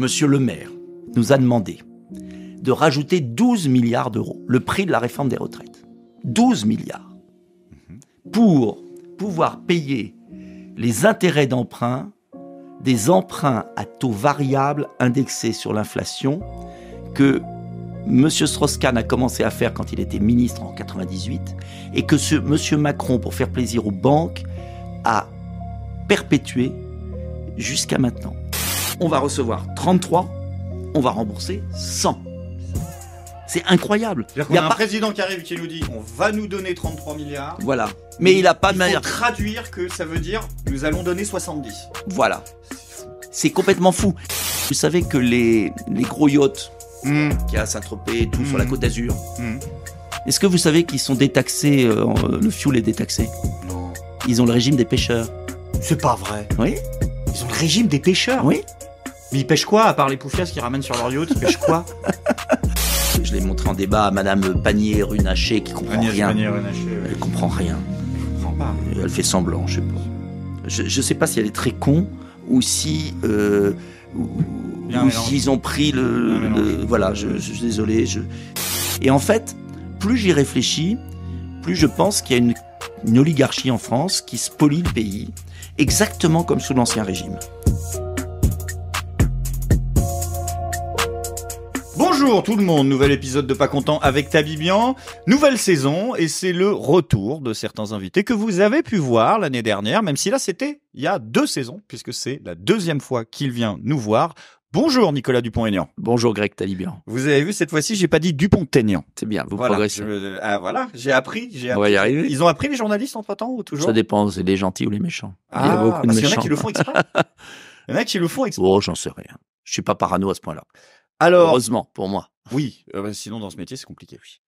Monsieur le maire nous a demandé de rajouter 12 milliards d'euros, le prix de la réforme des retraites. 12 milliards. Mhm. Pour pouvoir payer les intérêts d'emprunt, des emprunts à taux variable indexés sur l'inflation que M. strauss a commencé à faire quand il était ministre en 98 et que ce M. Macron, pour faire plaisir aux banques, a perpétué jusqu'à maintenant on va recevoir 33, on va rembourser 100. C'est incroyable. Il y a, un président qui arrive qui nous dit on va nous donner 33 milliards. Voilà. Mais il n'a pas de manière. traduire que ça veut dire nous allons donner 70. Voilà. C'est complètement fou. Vous savez que les, les gros yachts hmm. qui a Saint-Tropez, tout sur la hmm. côte d'Azur, hmm. est-ce que vous savez qu'ils sont détaxés euh, euh, Le fuel est détaxé Non. Ils ont le régime des pêcheurs. C'est pas vrai. Oui Ils ont le régime des pêcheurs Oui. Mais ils pêchent quoi, à part les poufias qui ramènent sur leur yacht Ils pêchent quoi Je l'ai montré en débat à Madame Panier-Runacher qui comprend rien. Panier-Runacher, Elle comprend rien. Elle comprend pas. Elle fait semblant, je sais pas. Je, je sais pas si elle est très con ou si. Euh, ou, s'ils ont pris le. voilà, je, suis désolé. Et en fait, plus j'y réfléchis, plus je pense qu'il y a une, une oligarchie en France qui spolie le pays, exactement comme sous l'Ancien Régime. Bonjour tout le monde, nouvel épisode de Pas Content avec Tabibian, nouvelle saison et c'est le retour de certains invités que vous avez pu voir l'année dernière, même si là c'était il y a deux saisons, puisque c'est la deuxième fois qu'il vient nous voir. Bonjour Nicolas Dupont-Aignan. Bonjour Greg Tabibian. Vous avez vu cette fois-ci, j'ai pas dit Dupont-Aignan. C'est bien, vous voilà, progressez. Ah, voilà, j'ai appris, j'ai y Ils ont appris les journalistes entre temps ou toujours Ça dépend, c'est les gentils ou les méchants. il y méchants. Ah, il y en a qui le font exprès. il y en a qui le font exprès. Oh, j'en sais rien. Je suis pas parano à ce point-là. Alors, heureusement pour moi. Oui, euh, bah, sinon dans ce métier c'est compliqué. Oui.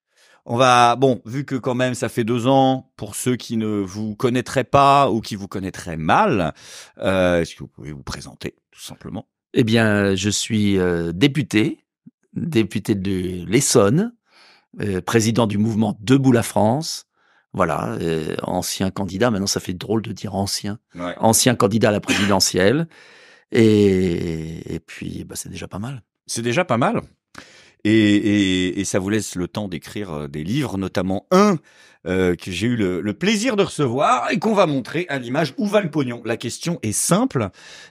On va bon, vu que quand même ça fait deux ans, pour ceux qui ne vous connaîtraient pas ou qui vous connaîtraient mal, euh, est-ce que vous pouvez vous présenter tout simplement Eh bien, je suis euh, député, député de l'Essonne, président du mouvement Debout la France. Voilà, ancien candidat. Maintenant, ça fait drôle de dire ancien. Ancien candidat à la présidentielle. Et, puis, bah, c'est déjà pas mal. C'est déjà pas mal. Et, ça vous laisse le temps d'écrire euh, des livres, notamment un euh, que j'ai eu le, plaisir de recevoir et qu'on va montrer à l'image où va le pognon. La question est simple,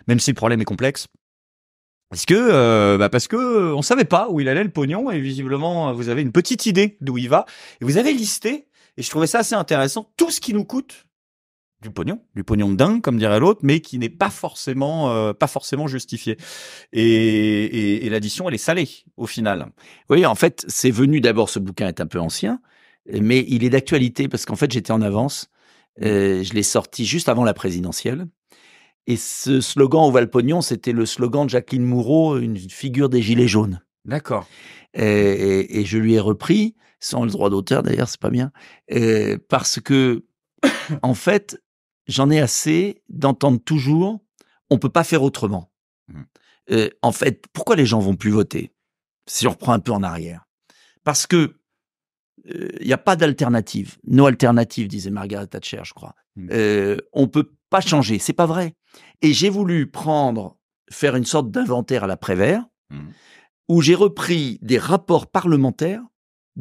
même si le problème est complexe. Parce que, euh, bah parce que on savait pas où il allait le pognon et visiblement vous avez une petite idée d'où il va et vous avez listé et je trouvais ça assez intéressant tout ce qui nous coûte du pognon, du pognon de dingue, comme dirait l'autre, mais qui n'est pas forcément, euh, pas forcément justifié. Et, l'addition, elle est salée au final. Oui, en fait, c'est venu d'abord. Ce bouquin est un peu ancien, mais il est d'actualité parce qu'en fait, j'étais en avance. Euh, je l'ai sorti juste avant la présidentielle. Et ce slogan au pognon, c'était le slogan de Jacqueline Moureau, une figure des Gilets jaunes. D'accord. Et, et, je lui ai repris, sans le droit d'auteur d'ailleurs, c'est pas bien, euh, parce que en fait, j'en ai assez d'entendre toujours on ne peut pas faire autrement. Mmh. Euh, en fait, pourquoi les gens vont plus voter Si on reprend un peu en arrière, parce que il euh, n'y a pas d'alternative. No alternative, disait Margaret Thatcher, je crois. Mmh. Euh, on ne peut pas changer, c'est pas vrai. Et j'ai voulu prendre, faire une sorte d'inventaire à la Prévert, mmh. où j'ai repris des rapports parlementaires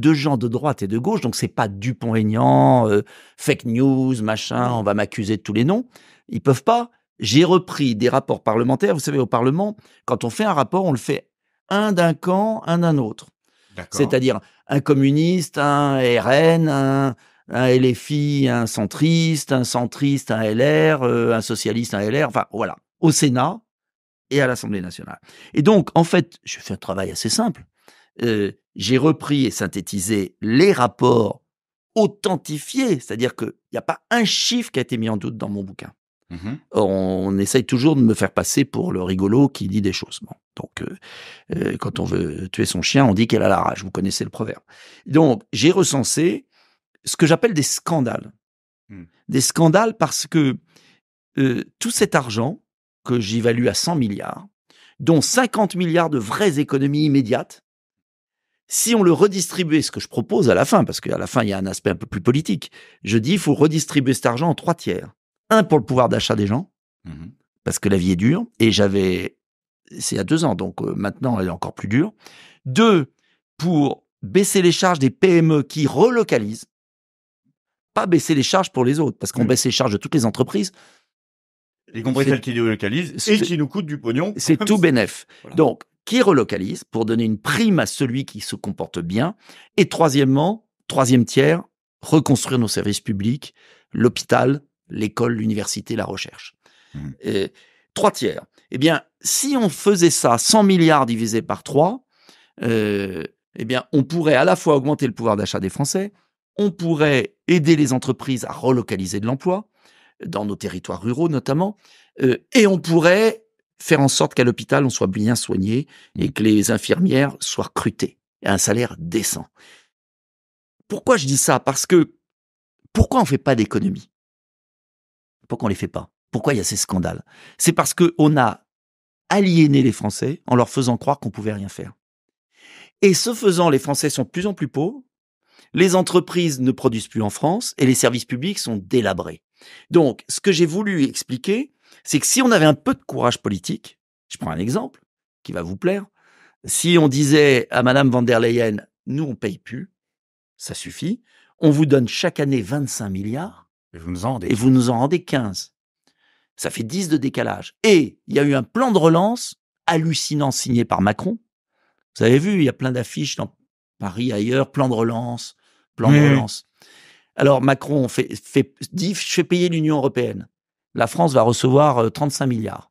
de gens de droite et de gauche, donc c'est pas Dupont-Aignan, euh, fake news, machin, on va m'accuser de tous les noms. Ils peuvent pas. J'ai repris des rapports parlementaires. Vous savez, au Parlement, quand on fait un rapport, on le fait un d'un camp, un d'un autre. C'est-à-dire un communiste, un RN, un, un LFI, un centriste, un centriste, un LR, euh, un socialiste, un LR, enfin voilà, au Sénat et à l'Assemblée nationale. Et donc, en fait, je fais un travail assez simple. Euh, j'ai repris et synthétisé les rapports authentifiés, c'est-à-dire qu'il n'y a pas un chiffre qui a été mis en doute dans mon bouquin. Mmh on essaye toujours de me faire passer pour le rigolo qui dit des choses. Donc, euh, euh, quand on veut tuer son chien, on dit qu'elle a la rage. Vous connaissez le proverbe. Donc, j'ai recensé ce que j'appelle des scandales. Mmh. Des scandales parce que euh, tout cet argent que j'évalue à 100 milliards, dont 50 milliards de vraies économies immédiates, si on le redistribuait, ce que je propose à la fin, parce qu'à la fin, il y a un aspect un peu plus politique, je dis, il faut redistribuer cet argent en trois tiers. Un pour le pouvoir d'achat des gens, mmh parce que la vie est dure, et j'avais, c'est il y a deux ans, donc euh, maintenant elle est encore plus dure. Deux, pour baisser les charges des PME qui relocalisent, pas baisser les charges pour les autres, parce qu'on mmh. baisse les charges de toutes les entreprises, Les entreprises qui délocalisent et qui nous coûtent du pognon. C'est tout bénef. Donc, qui relocalise pour donner une prime à celui qui se comporte bien. Et troisièmement, troisième tiers, reconstruire nos services publics, l'hôpital, l'école, l'université, la recherche. Mmh. Et trois tiers. Eh bien, si on faisait ça 100 milliards divisé par 3, euh, eh bien, on pourrait à la fois augmenter le pouvoir d'achat des Français, on pourrait aider les entreprises à relocaliser de l'emploi, dans nos territoires ruraux notamment, euh, et on pourrait faire en sorte qu'à l'hôpital, on soit bien soigné et mmh. que les infirmières soient recrutées. et un salaire décent. Pourquoi je dis ça Parce que pourquoi on ne fait pas d'économie Pourquoi on ne les fait pas Pourquoi il y a ces scandales C'est parce qu'on a aliéné les Français en leur faisant croire qu'on pouvait rien faire. Et ce faisant, les Français sont de plus en plus pauvres, les entreprises ne produisent plus en France et les services publics sont délabrés. Donc, ce que j'ai voulu expliquer, c'est que si on avait un peu de courage politique, je prends un exemple qui va vous plaire, si on disait à Madame van der Leyen, nous on paye plus, ça suffit, on vous donne chaque année 25 milliards et vous nous en rendez, 15. Ça fait 10 de décalage. Et il y a eu un plan de relance hallucinant signé par Macron. Vous avez vu, il y a plein d'affiches dans Paris, ailleurs, plan de relance, plan de relance. Alors Macron fait, dit je fais payer l'Union européenne. La France va recevoir 35 euh, milliards.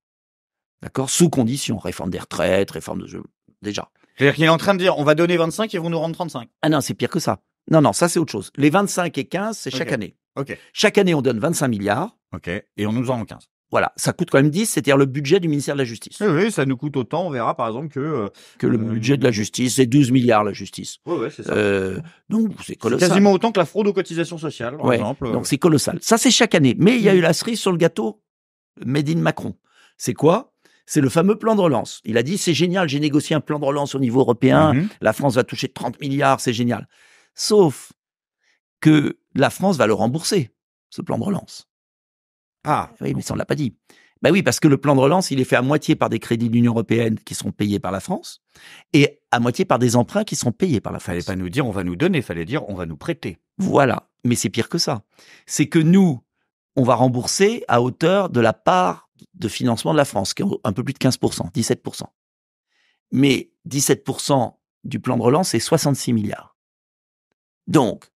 D'accord Sous condition. Réforme des retraites, réforme de. déjà. C'est-à-dire qu'il est en train de dire on va donner 25 et ils vont nous rendre 35. Ah non, c'est pire que ça. Non, non, ça c'est autre chose. Les 25 et 15, c'est chaque année. Chaque année, on donne 25 milliards. Et on nous en rend 15. Voilà, ça coûte quand même 10, c'est-à-dire le budget du ministère de la Justice. Oui, ça nous coûte autant, on verra par exemple que... Euh, que le euh, budget de la justice, c'est 12 milliards la justice. Oui, oui, c'est ça. Euh, donc c'est colossal. quasiment autant que la fraude aux cotisations sociales, par exemple. Donc c'est colossal. Ça c'est chaque année. Mais il y a eu la cerise sur le gâteau, Made Macron. C'est quoi c'est le fameux plan de relance. Il a dit, c'est génial, j'ai négocié un plan de relance au niveau européen, mhm. la France va toucher 30 milliards, c'est génial. Sauf que la France va le rembourser, ce plan de relance. Ah. Oui, mais ça, on ne l'a pas dit. Ben oui, parce que le plan de relance, il est fait à moitié par des crédits de l'Union européenne qui sont payés par la France et à moitié par des emprunts qui sont payés par la France. Il Fallait pas nous dire on va nous donner, fallait dire on va nous prêter. Voilà. Mais c'est pire que ça. C'est que nous, on va rembourser à hauteur de la part de financement de la France, qui est un peu plus de 15%, 17%. Mais 17% du plan de relance, c'est 66 milliards. Donc,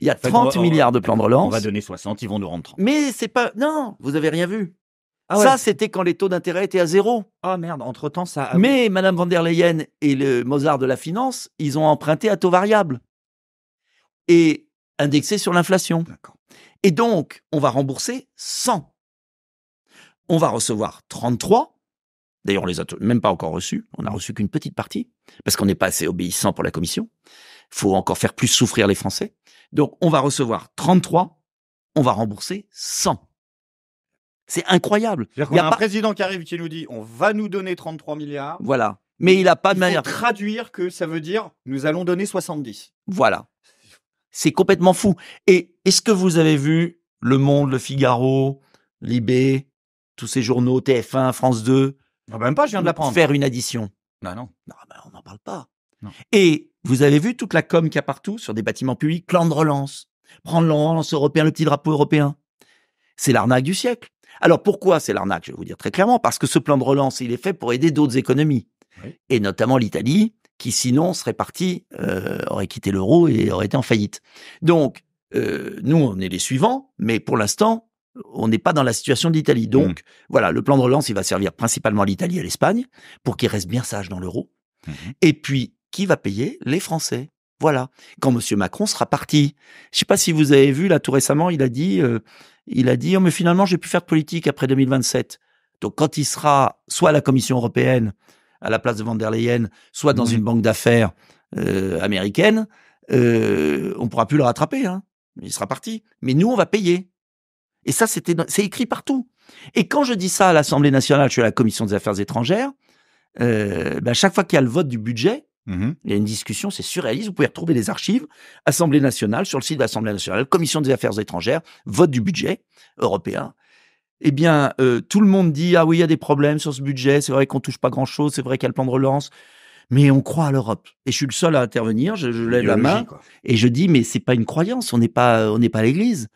il y a 30 milliards de plans de relance. On va donner 60, ils vont nous rendre 30. Mais c'est pas. Non, vous avez rien vu. Ah ça, c'était quand les taux d'intérêt étaient à zéro. Ah oh merde, entre-temps, ça. Mais Madame van der Leyen et le Mozart de la finance, ils ont emprunté à taux variable et indexé sur l'inflation. Et donc, on va rembourser 100. On va recevoir 33. D'ailleurs, on les a même pas encore reçus. On n'a reçu qu'une petite partie parce qu'on n'est pas assez obéissant pour la Commission. Faut encore faire plus souffrir les Français. Donc on va recevoir 33, on va rembourser 100. C'est incroyable. Il y a un président qui arrive qui nous dit on va nous donner 33 milliards. Voilà. Mais il n'a pas de manière. Faut traduire que ça veut dire nous allons donner 70. Voilà. C'est complètement fou. Et est-ce que vous avez vu Le Monde, Le Figaro, Libé, tous ces journaux, TF1, France 2 non, ah, Même pas, je viens de l'apprendre. Faire une addition. Bah non, non. Non, bah, on n'en parle pas. Et vous avez vu toute la com qu'il y a partout sur des bâtiments publics, plan de relance, prendre le relance européen, le petit drapeau européen. C'est l'arnaque du siècle. Alors pourquoi c'est l'arnaque Je vais vous dire très clairement, parce que ce plan de relance, il est fait pour aider d'autres économies, et notamment l'Italie, qui sinon serait partie, euh, aurait quitté l'euro et aurait été en faillite. Donc, euh, nous, on est les suivants, mais pour l'instant, on n'est pas dans la situation de l'Italie. Mm. Donc, voilà, le plan de relance, il va servir principalement l'Italie et l'Espagne, pour qu'ils restent bien sages dans l'euro. Mm-hmm. Et puis, qui va payer Les Français. Voilà. Quand Monsieur Macron sera parti. Je sais pas si vous avez vu là tout récemment, il a dit, euh, il a dit, oh, mais finalement, j'ai pu faire de politique après 2027. Donc quand il sera soit à la Commission européenne, à la place de Van der Leyen, soit dans mhm. une banque d'affaires euh, américaine, euh, on pourra plus le rattraper. Hein. Il sera parti. Mais nous, on va payer. Et ça, c'est écrit partout. Et quand je dis ça à l'Assemblée nationale, je suis à la Commission des affaires étrangères, ben, à chaque fois qu'il y a le vote du budget, Mhm. Il y a une discussion, c'est surréaliste. Vous pouvez retrouver des archives, Assemblée nationale, sur le site de l'Assemblée nationale, Commission des affaires étrangères, vote du budget européen. Eh bien, euh, tout le monde dit Ah oui, il y a des problèmes sur ce budget, c'est vrai qu'on touche pas grand-chose, c'est vrai qu'il y a le plan de relance, mais on croit à l'Europe. Et je suis le seul à intervenir, je, lève la main et je dis Mais c'est pas une croyance, on n'est pas, on n'est pas l'Église.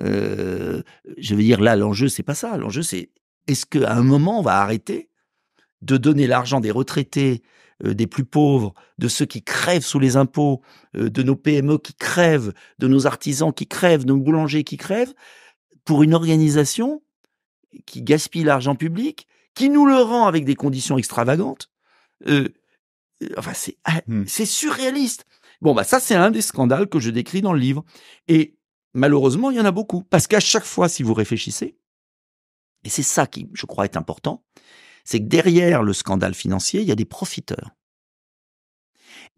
Euh, je veux dire, là, l'enjeu, c'est pas ça. L'enjeu, c'est est-ce qu'à un moment, on va arrêter de donner l'argent des retraités euh, des plus pauvres, de ceux qui crèvent sous les impôts, euh, de nos PME qui crèvent, de nos artisans qui crèvent, de nos boulangers qui crèvent, pour une organisation qui gaspille l'argent public, qui nous le rend avec des conditions extravagantes. Euh, euh enfin, c'est ah, mmh. c'est surréaliste. Bon, bah ça, c'est un des scandales que je décris dans le livre. Et malheureusement, il y en a beaucoup. Parce qu'à chaque fois, si vous réfléchissez, et c'est ça qui, je crois, est important, c'est que derrière le scandale financier, il y a des profiteurs.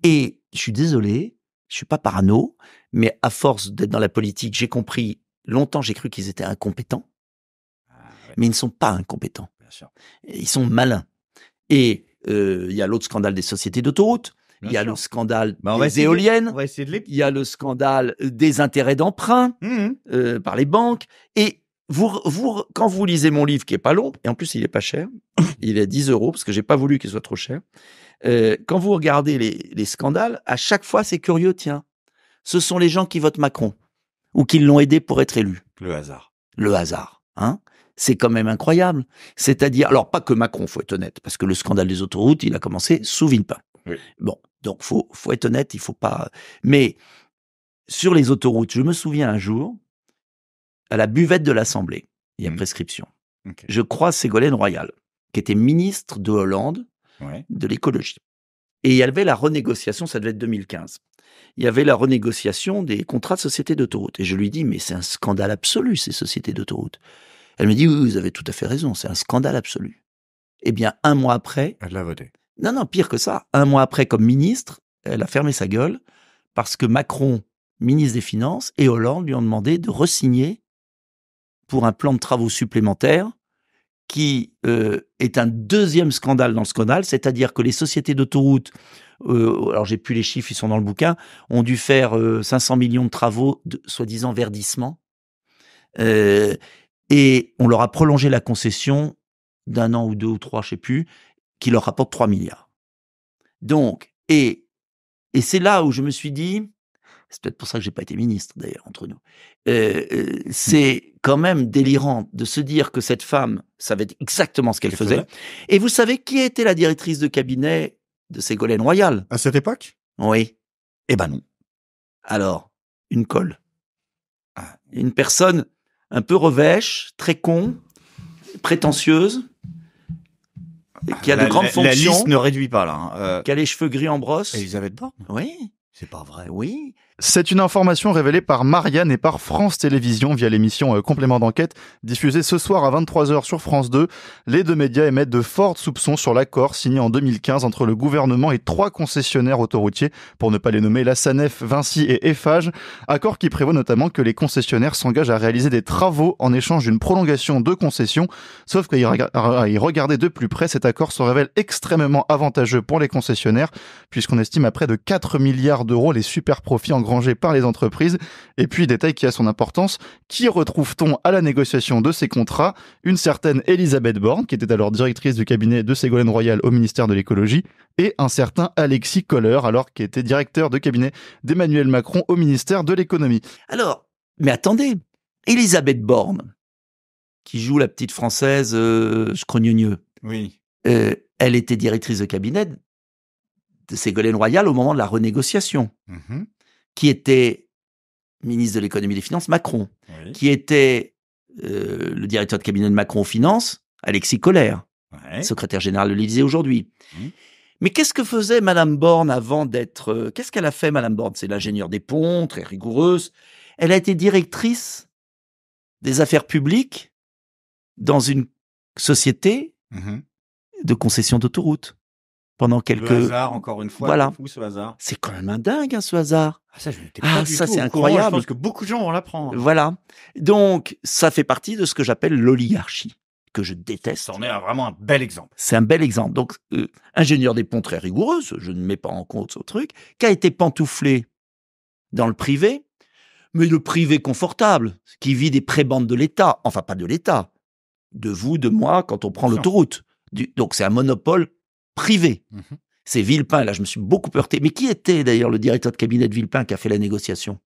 Et je suis désolé, je suis pas parano, mais à force d'être dans la politique, j'ai compris, longtemps j'ai cru qu'ils étaient incompétents, ah mais ils ne sont pas incompétents. Ils sont malins. Et euh, il y a l'autre scandale des sociétés d'autoroute, bah, il y a le scandale des éoliennes, il y a le scandale des intérêts d'emprunt mmh euh, par les banques, et vous, quand vous lisez mon livre qui est pas long, et en plus il est pas cher, il est à 10 euros parce que j'ai pas voulu qu'il soit trop cher. Euh, quand vous regardez les, scandales, à chaque fois c'est curieux, tiens, ce sont les gens qui votent Macron ou qui l'ont aidé pour être élu. Le hasard. Le hasard, hein. C'est quand même incroyable. C'est-à-dire, alors pas que Macron, faut être honnête, parce que le scandale des autoroutes, il a commencé sous Villepin. Bon, donc faut, faut être honnête, il faut pas. Mais sur les autoroutes, je me souviens un jour, à la buvette de l'Assemblée. Il y a une mhm. prescription. Je crois Ségolène Royal, qui était ministre de Hollande de l'écologie. Et il y avait la renégociation, ça devait être 2015. Il y avait la renégociation des contrats de sociétés d'autoroute. Et je lui dis, mais c'est un scandale absolu, ces sociétés d'autoroute. Elle me dit, oui, vous avez tout à fait raison, c'est un scandale absolu. Eh bien, un mois après. Elle l'a voté. Non, non, pire que ça. Un mois après, comme ministre, elle a fermé sa gueule parce que Macron, ministre des Finances, et Hollande lui ont demandé de resigner pour un plan de travaux supplémentaires qui euh, est un deuxième scandale dans le scandale, c'est-à-dire que les sociétés d'autoroutes, euh, alors j'ai plus les chiffres, ils sont dans le bouquin, ont dû faire 500 euh, millions de travaux de soi-disant verdissement, et on leur a prolongé la concession d'un an ou deux ou trois, je sais plus, qui leur rapporte 3 milliards. Donc, et, et c'est là où je me suis dit, c'est peut-être pour ça que j'ai pas été ministre d'ailleurs entre nous. Euh, euh, mmh. c'est quand même délirant de se dire que cette femme savait exactement ce qu'elle faisait. Et vous savez qui était la directrice de cabinet de Ségolène Royal à cette époque Oui. Eh ben non. Alors, une colle. Ah, une personne un peu revêche, très con, prétentieuse, qui a de grandes fonctions. ne réduit pas là. Hein. Euh qui a les cheveux gris en brosse. Elisabeth Borne. Oui. C'est pas vrai. Oui. C'est une information révélée par Marianne et par France Télévisions via l'émission euh, Complément d'enquête diffusée ce soir à 23h sur France 2. Les deux médias émettent de fortes soupçons sur l'accord signé en 2015 entre le gouvernement et trois concessionnaires autoroutiers, pour ne pas les nommer la SANEF, Vinci et Eiffage, accord qui prévoit notamment que les concessionnaires s'engagent à réaliser des travaux en échange d'une prolongation de concession, sauf qu'à y regarder de plus près, cet accord se révèle extrêmement avantageux pour les concessionnaires, puisqu'on estime à près de 4 milliards d'euros les super profits en engrangés par les entreprises. Et puis, détail qui a son importance, qui retrouve-t-on à la négociation de ces contrats Une certaine Elisabeth Borne, qui était alors directrice du cabinet de Ségolène Royal au ministère de l'écologie, et un certain Alexis Kohler, alors qui était directeur de cabinet d'Emmanuel Macron au ministère de l'économie. Alors, mais attendez, Elisabeth Borne, qui joue la petite française euh, Oui. Euh, elle était directrice de cabinet de Ségolène Royal au moment de la renégociation. Mm-hmm qui était ministre de l'économie et des finances, Macron, qui était euh, le directeur de cabinet de Macron aux finances, Alexis Collère, secrétaire général de l'Élysée aujourd'hui. Mmh. Mais qu'est-ce que faisait Madame Borne avant d'être euh, Qu'est-ce qu'elle a fait, Madame Borne C'est l'ingénieur des ponts, très rigoureuse. Elle a été directrice des affaires publiques dans une société mmh de concession d'autoroute pendant quelques. Le hasard, encore une fois. Voilà. C'est quand même un dingue, hein, ce hasard. Ah, ça, je ah, pas ça c'est incroyable. je pense que beaucoup de gens vont l'apprendre. Voilà. Donc, ça fait partie de ce que j'appelle l'oligarchie que je déteste. C'en est vraiment un bel exemple. C'est un bel exemple. Donc, euh, ingénieur des ponts très rigoureux, je ne mets pas en compte ce truc, qui a été pantouflé dans le privé, mais le privé confortable, qui vit des prébandes de l'État, enfin pas de l'État, de vous, de moi, quand on prend l'autoroute. Donc c'est un monopole privé. Mhm. C'est Villepin, là, je me suis beaucoup heurté. Mais qui était d'ailleurs le directeur de cabinet de Villepin qui a fait la négociation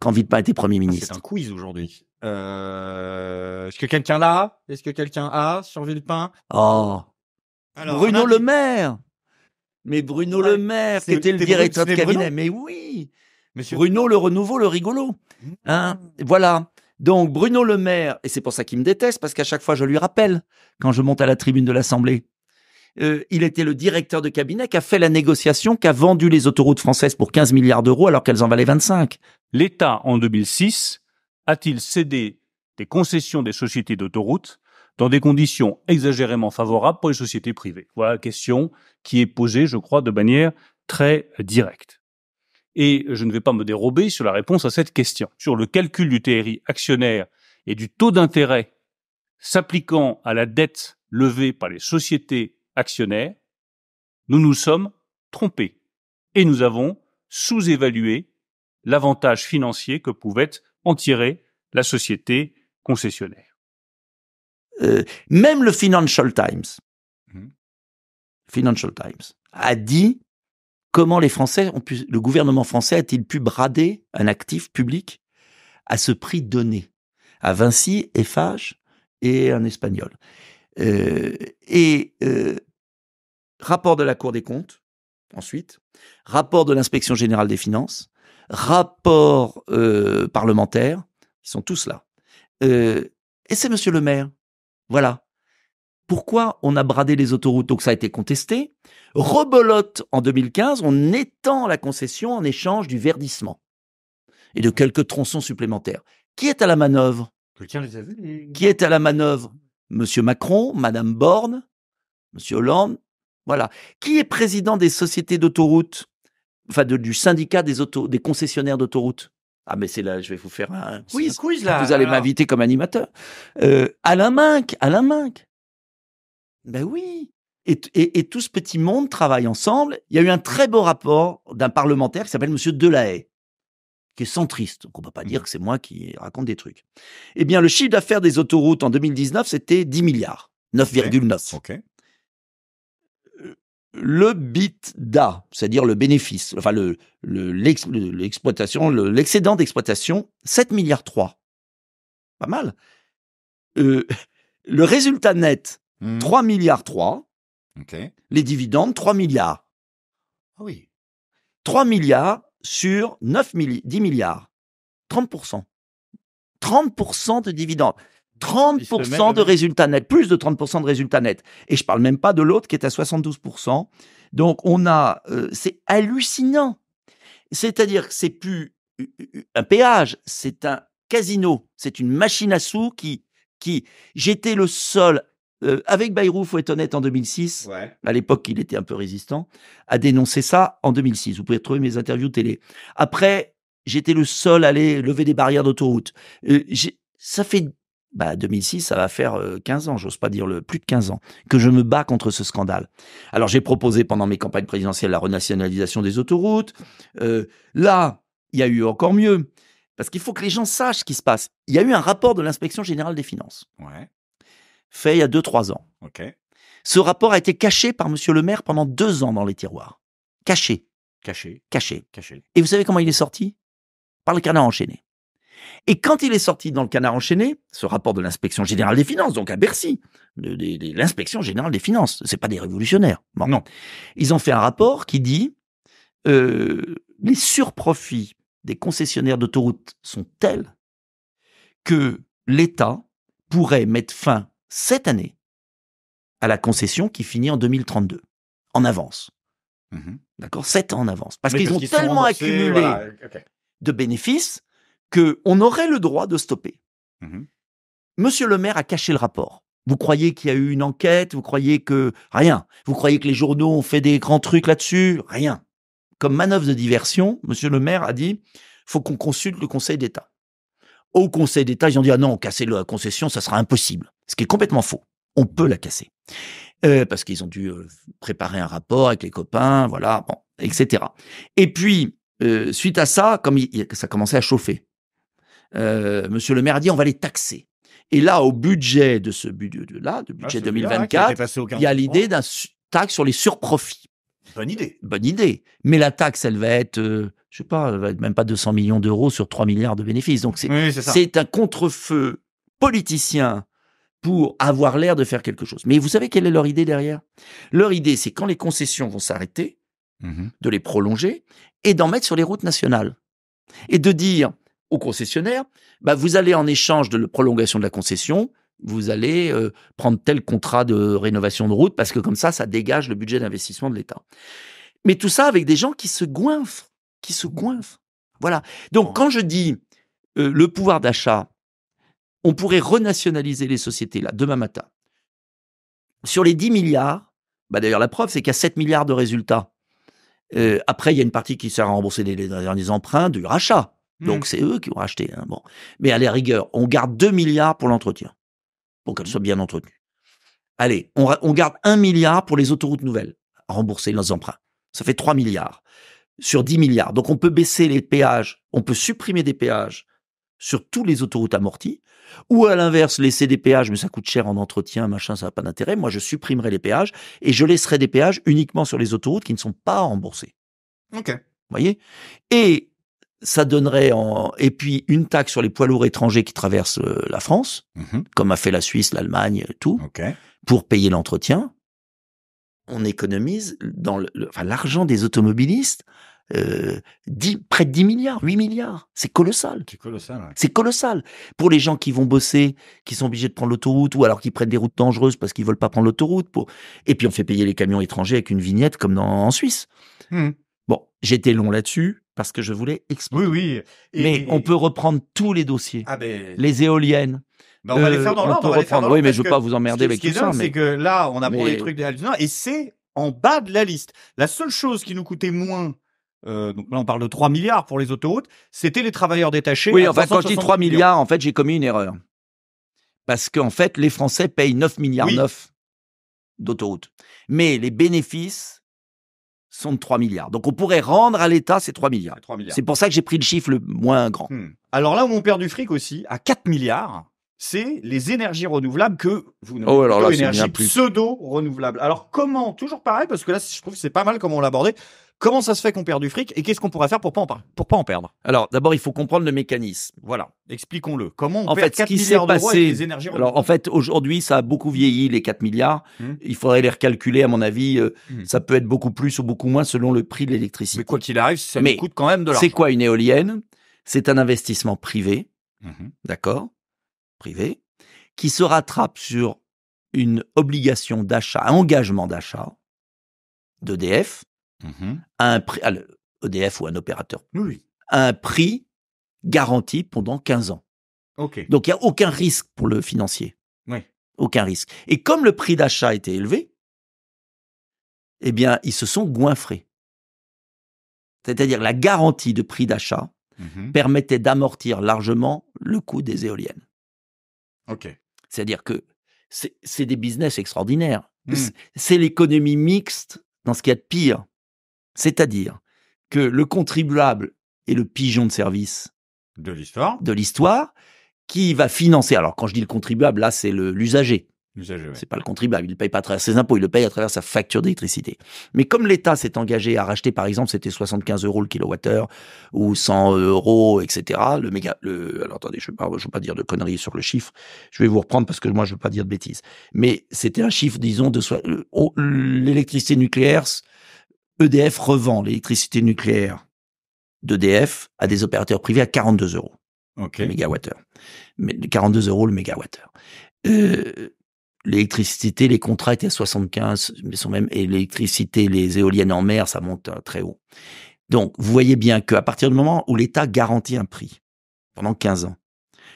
quand Villepin était Premier ah, ministre C'est un quiz aujourd'hui. Euh, est-ce que quelqu'un l'a Est-ce que quelqu'un a sur Villepin Oh Bruno Le Maire Mais Bruno Le Maire, qui le directeur de cabinet. mais oui Monsieur... Bruno le renouveau, le rigolo. Mm. Hein voilà. Donc Bruno Le Maire, et c'est pour ça qu'il me déteste, parce qu'à chaque fois je lui rappelle, quand je monte à la tribune de l'Assemblée, euh, il était le directeur de cabinet qui a fait la négociation, qui a vendu les autoroutes françaises pour 15 milliards d'euros alors qu'elles en valaient 25. L'État, en 2006, a-t-il cédé des concessions des sociétés d'autoroutes dans des conditions exagérément favorables pour les sociétés privées Voilà la question qui est posée, je crois, de manière très directe. Et je ne vais pas me dérober sur la réponse à cette question. Sur le calcul du TRI actionnaire et du taux d'intérêt s'appliquant à la dette levée par les sociétés actionnaire nous nous sommes trompés et nous avons sous-évalué l'avantage financier que pouvait en tirer la société concessionnaire. Euh, même le Financial Times, mhm. Financial Times a dit comment les Français le gouvernement français a-t-il pu brader un actif public à ce prix donné à Vinci, Eiffage et un Espagnol. Euh, et euh, rapport de la Cour des comptes, ensuite, rapport de l'inspection générale des finances, rapport euh, parlementaire, ils sont tous là. et c'est Monsieur le maire. Voilà. Pourquoi on a bradé les autoroutes Donc ça a été contesté. Rebelote en 2015, on étend la concession en échange du verdissement et de quelques tronçons supplémentaires. Qui est à la manœuvre les Qui est à la manœuvre Monsieur Macron, Madame Borne, Monsieur Hollande, voilà. Qui est président des sociétés d'autoroutes Enfin, du syndicat des, des concessionnaires d'autoroutes ah mais c'est là, je vais vous faire un quiz là. Vous allez m'inviter comme animateur. Euh, Alain Minck, Alain Minck. Ben oui. Et, tout ce petit monde travaille ensemble. Il y a eu un très beau rapport d'un parlementaire qui s'appelle Monsieur Delahaye, qui est centriste. Donc on ne peut pas mmh. dire que c'est moi qui raconte des trucs. Eh bien, le chiffre d'affaires des autoroutes en 2019, c'était 10 milliards, 9,9. Okay. Okay. Euh, le BITDA, c'est-à-dire le bénéfice, enfin l'excédent d'exploitation, 7 milliards 3. Pas mal. Euh, le résultat net, 3 mmh. milliards 3. Les dividendes, 3 milliards. Ah oui. 3 milliards, sur 9 milli 10 milliards. 30%. 30% de dividendes. 30% de résultats nets, plus de 30% de résultats nets. Et je parle même pas de l'autre qui est à 72%. Donc on a, euh, c'est hallucinant. C'est-à-dire que c'est plus un péage, c'est un casino, c'est une machine à sous qui, qui, j'étais le seul euh, avec Bayrou, faut être honnête, en 2006, à l'époque il était un peu résistant, a dénoncé ça en 2006. Vous pouvez trouver mes interviews télé. Après, j'étais le seul à aller lever des barrières d'autoroute. Euh, ça fait 2006, bah, ça va faire 15 euh, ans, j'ose pas dire le plus de 15 ans, que je me bats contre ce scandale. Alors j'ai proposé pendant mes campagnes présidentielles la renationalisation des autoroutes. là, il y a eu encore mieux, parce qu'il faut que les gens sachent ce qui se passe. Il y a eu un rapport de l'inspection générale des finances. Ouais fait il y a 2-3 ans. Ce rapport a été caché par Monsieur le maire pendant 2 ans dans les tiroirs. Caché. Caché. Caché. Caché. Et vous savez comment il est sorti Par le canard enchaîné. Et quand il est sorti dans le canard enchaîné, ce rapport de l'inspection générale des finances, donc à Bercy, de l'inspection générale des finances, ce n'est pas des révolutionnaires. Non. Ils ont fait un rapport qui dit euh, les surprofits des concessionnaires d'autoroutes sont tels que l'État pourrait mettre fin cette année à la concession qui finit en 2032, en avance. Mm-hmm. D'accord 7 ans en avance. Parce qu'ils ont tellement accumulé de bénéfices qu'on aurait le droit de stopper. Mm-hmm. Monsieur le maire a caché le rapport. Vous croyez qu'il y a eu une enquête Vous croyez que. Rien. Vous croyez que les journaux ont fait des grands trucs là-dessus Rien. Comme manœuvre de diversion, monsieur le maire a dit faut qu'on consulte le Conseil d'État. Au Conseil d'État, ils ont dit ah non, casser la concession, ça sera impossible. Ce qui est complètement faux. On peut la casser. Euh, parce qu'ils ont dû euh, préparer un rapport avec les copains, voilà, bon, etc. Et puis, euh, suite à ça, comme ça commençait à chauffer, Monsieur le maire a dit on va les taxer. Et là, au budget de ce ah, budget-là, de budget 2024, il y a l'idée d'un taxe sur les surprofits. Bonne idée. Bonne idée. Mais la taxe, elle va être, je sais pas, elle va être même pas 200 millions d'euros sur 3 milliards de bénéfices. Donc c'est un contrefeu politicien pour avoir l'air de faire quelque chose. Mais vous savez quelle est leur idée derrière Leur idée, c'est quand les concessions vont s'arrêter, mhm. de les prolonger et d'en mettre sur les routes nationales. Et de dire aux concessionnaires, bah, vous allez en échange de la prolongation de la concession, vous allez euh, prendre tel contrat de rénovation de route parce que comme ça, ça dégage le budget d'investissement de l'État. Mais tout ça avec des gens qui se goinfrent, qui se goinfrent. Voilà. Donc oh. quand je dis euh, le pouvoir d'achat, on pourrait renationaliser les sociétés là, demain matin. Sur les 10 milliards, bah d'ailleurs la preuve, c'est qu'il y a 7 milliards de résultats. Euh, après, il y a une partie qui sert à rembourser les, derniers emprunts du rachat. Hmm. Donc c'est eux qui ont racheté. Hein, bon. Mais à la rigueur, on garde 2 milliards pour l'entretien, pour qu'elle hmm. soit bien entretenue. Allez, on, garde 1 milliard pour les autoroutes nouvelles, à rembourser leurs emprunts. Ça fait 3 milliards sur 10 milliards. Donc on peut baisser les péages, on peut supprimer des péages sur tous les autoroutes amorties, ou à l'inverse, laisser des péages, mais ça coûte cher en entretien, machin, ça n'a pas d'intérêt. Moi, je supprimerai les péages et je laisserai des péages uniquement sur les autoroutes qui ne sont pas remboursées. OK. Vous voyez Et ça donnerait en et puis une taxe sur les poids lourds étrangers qui traversent euh, la France, mmh comme a fait la Suisse, l'Allemagne, et tout, pour payer l'entretien. On économise dans l'argent le... des automobilistes près de 10 milliards, 8 milliards. C'est colossal. C'est colossal. Pour les gens qui vont bosser, qui sont obligés de prendre l'autoroute, ou alors qui prennent des routes dangereuses parce qu'ils veulent pas prendre l'autoroute. Et puis on fait payer les camions étrangers avec une vignette comme en Suisse. Hmm. Bon, j'étais long là-dessus parce que je voulais expliquer. Oui, mais on peut reprendre tous les dossiers. Ah, ben, les éoliennes. Ben, on va les faire dans euh, peut reprendre. oui, mais je ne veux pas vous emmerder avec tout ça. C'est que là, on a pris des trucs des et c'est en bas de la liste. La seule chose qui nous coûtait moins euh, donc là on parle de 3 milliards pour les autoroutes, c'était les travailleurs détachés. Oui, quand je dis 3 milliards, en fait j'ai commis une erreur. Parce qu'en fait les Français payent 9 milliards neuf 9 d'autoroutes. Mais les bénéfices sont de 3 milliards. Donc on pourrait rendre à l'État ces 3 milliards. C'est pour ça que j'ai pris le chiffre le moins grand. Hmm. Alors là où on perd du fric aussi, à 4 milliards, c'est les énergies renouvelables que vous nommez oh, alors pseudo renouvelable. Alors comment Toujours pareil parce que là je trouve que c'est pas mal comment on l'abordait. Comment ça se fait qu'on perd du fric et qu'est-ce qu'on pourrait faire pour pas en, pour pas en perdre Alors, d'abord, il faut comprendre le mécanisme. Voilà. Expliquons-le. Comment on en fait, 4 ce qui milliards passé, avec énergies Alors, en fait, aujourd'hui, ça a beaucoup vieilli, les 4 milliards. Hum. Il faudrait les recalculer, à mon avis. Euh, hum. Ça peut être beaucoup plus ou beaucoup moins selon le prix de l'électricité. Mais quoi qu'il arrive, ça coûte quand même de l'argent. C'est quoi une éolienne C'est un investissement privé. D'accord Privé. Qui se rattrape sur une obligation d'achat, un engagement d'achat d'EDF à mmh un prix, à ah, EDF ou un opérateur, un prix garanti pendant 15 ans. Donc il n'y a aucun risque pour le financier. Aucun risque. Et comme le prix d'achat était élevé, eh bien, ils se sont goinfrés. C'est-à-dire la garantie de prix d'achat mmh permettait d'amortir largement le coût des éoliennes. C'est-à-dire que c'est des business extraordinaires. Mmh. C'est l'économie mixte dans ce qu'il y a de pire. C'est-à-dire que le contribuable est le pigeon de service de l'histoire, de l'histoire, qui va financer. Alors quand je dis le contribuable, là c'est l'usager. L'usager. C'est pas le contribuable, il ne paye pas à travers ses impôts, il le paye à travers sa facture d'électricité. Mais comme l'État s'est engagé à racheter, par exemple, c'était 75 euros le kilowattheure ou 100 euros, etc. Le méga, le, alors attendez, je ne veux, pas dire de conneries sur le chiffre. Je vais vous reprendre parce que moi je ne veux pas dire de bêtises. Mais c'était un chiffre, disons, de euh, l'électricité nucléaire EDF revend l'électricité nucléaire d'EDF à des opérateurs privés à 42 euros le mégawattheure. Mais 42 euros le mégawattheure. l'électricité, les contrats étaient à 75, mais sont même, et l'électricité, les éoliennes en mer, ça monte hein, très haut. Donc, vous voyez bien qu'à partir du moment où l'État garantit un prix, pendant 15 ans,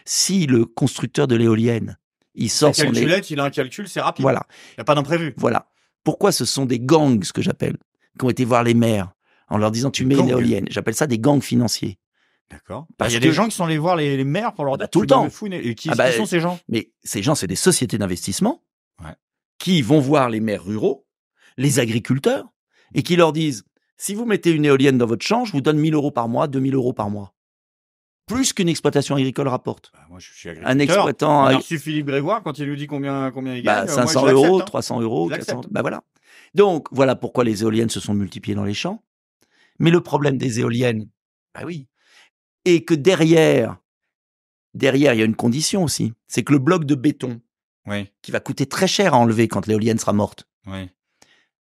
si le constructeur de l'éolienne, il sort son... il a un calcul, c'est rapide. Voilà. Il n'y a pas d'imprévu. Voilà. Pourquoi ce sont des gangs, ce que j'appelle qui ont été voir les maires en leur disant tu mets une éolienne. J'appelle ça des gangs financiers. D'accord. Bah, Parce y a des gens qui sont allés voir les, maires pour leur ah bah, dire tout le temps. Ah bah, qui, sont ces gens Mais ces gens, c'est des sociétés d'investissement qui vont voir les maires ruraux, les agriculteurs, et qui leur disent si vous mettez une éolienne dans votre champ, je vous donne 1000 euros par mois, 2000 euros par mois. Plus qu'une exploitation agricole rapporte. moi, je suis agriculteur. Un exploitant. Alors, Philippe Grégoire, quand il nous dit combien, combien il gagne. 500 euros, 300 hein. euros, 400. Bah voilà. Donc, voilà pourquoi les éoliennes se sont multipliées dans les champs. Mais le problème des éoliennes, bah oui, est que derrière, derrière, il y a une condition aussi. C'est que le bloc de béton, qui va coûter très cher à enlever quand l'éolienne sera morte.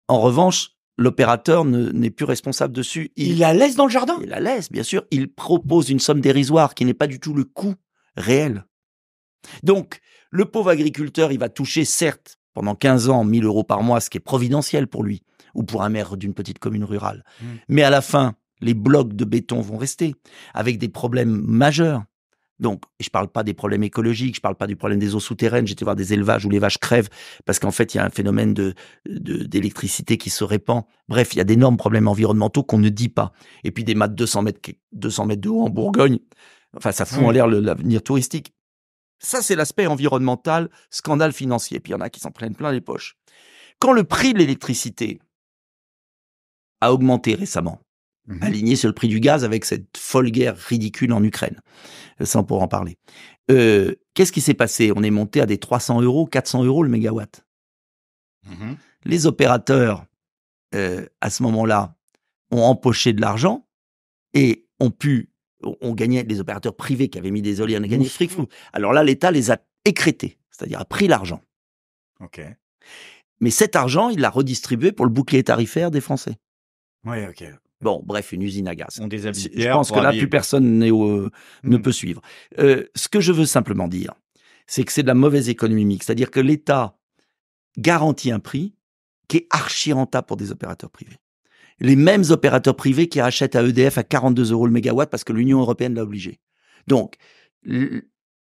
En revanche, l'opérateur n'est plus responsable dessus. il, la laisse dans le jardin Il la laisse, bien sûr. Il propose une somme dérisoire qui n'est pas du tout le coût réel. Donc, le pauvre agriculteur, il va toucher, certes, pendant 15 ans 1000 euros par mois, ce qui est providentiel pour lui ou pour un maire d'une petite commune rurale. Mmh. Mais à la fin, les blocs de béton vont rester avec des problèmes majeurs. Donc, je ne parle pas des problèmes écologiques, je ne parle pas du problème des eaux souterraines. J'étais voir des élevages où les vaches crèvent parce qu'en fait, il y a un phénomène de, d'électricité qui se répand. Bref, il y a d'énormes problèmes environnementaux qu'on ne dit pas. Et puis des mâts de 200 mètres, 200 mètres de haut en Bourgogne. Enfin, ça fout mmh. en l'air l'avenir touristique. Ça, c'est l'aspect environnemental, scandale financier. Puis il y en a qui s'en prennent plein les poches. Quand le prix de l'électricité a augmenté récemment, mmh aligné sur le prix du gaz avec cette folle guerre ridicule en Ukraine, sans euh, pour en parler, euh, qu'est-ce qui s'est passé On est monté à des 300 euros, 400 euros le mégawatt. Mmh les opérateurs, euh, à ce moment-là, ont empoché de l'argent et ont pu on gagnait des opérateurs privés qui avaient mis des éoliennes, on gagnait fric fou. Alors là, l'État les a écrétés, c'est-à-dire a pris l'argent. Ok. Mais cet argent, il l'a redistribué pour le bouclier tarifaire des Français. Oui, ok. Bon, bref, une usine à gaz. Je pense que là, plus personne ne hmm. peut suivre. Euh, ce que je veux simplement dire, c'est que c'est de la mauvaise économie mixte, c'est-à-dire que l'État garantit un prix qui est archi rentable pour des opérateurs privés les mêmes opérateurs privés qui rachètent à EDF à 42 euros le mégawatt parce que l'Union européenne l'a obligé. Donc,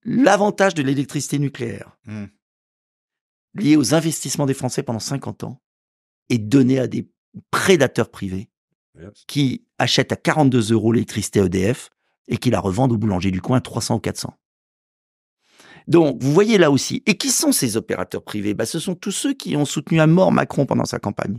l'avantage de l'électricité nucléaire hmm. liée lié aux investissements des Français pendant 50 ans est donné à des prédateurs privés qui achètent à 42 euros l'électricité EDF et qui la revendent au boulanger du coin à 300 ou 400. Donc, vous voyez là aussi. Et qui sont ces opérateurs privés bah, Ce sont tous ceux qui ont soutenu à mort Macron pendant sa campagne.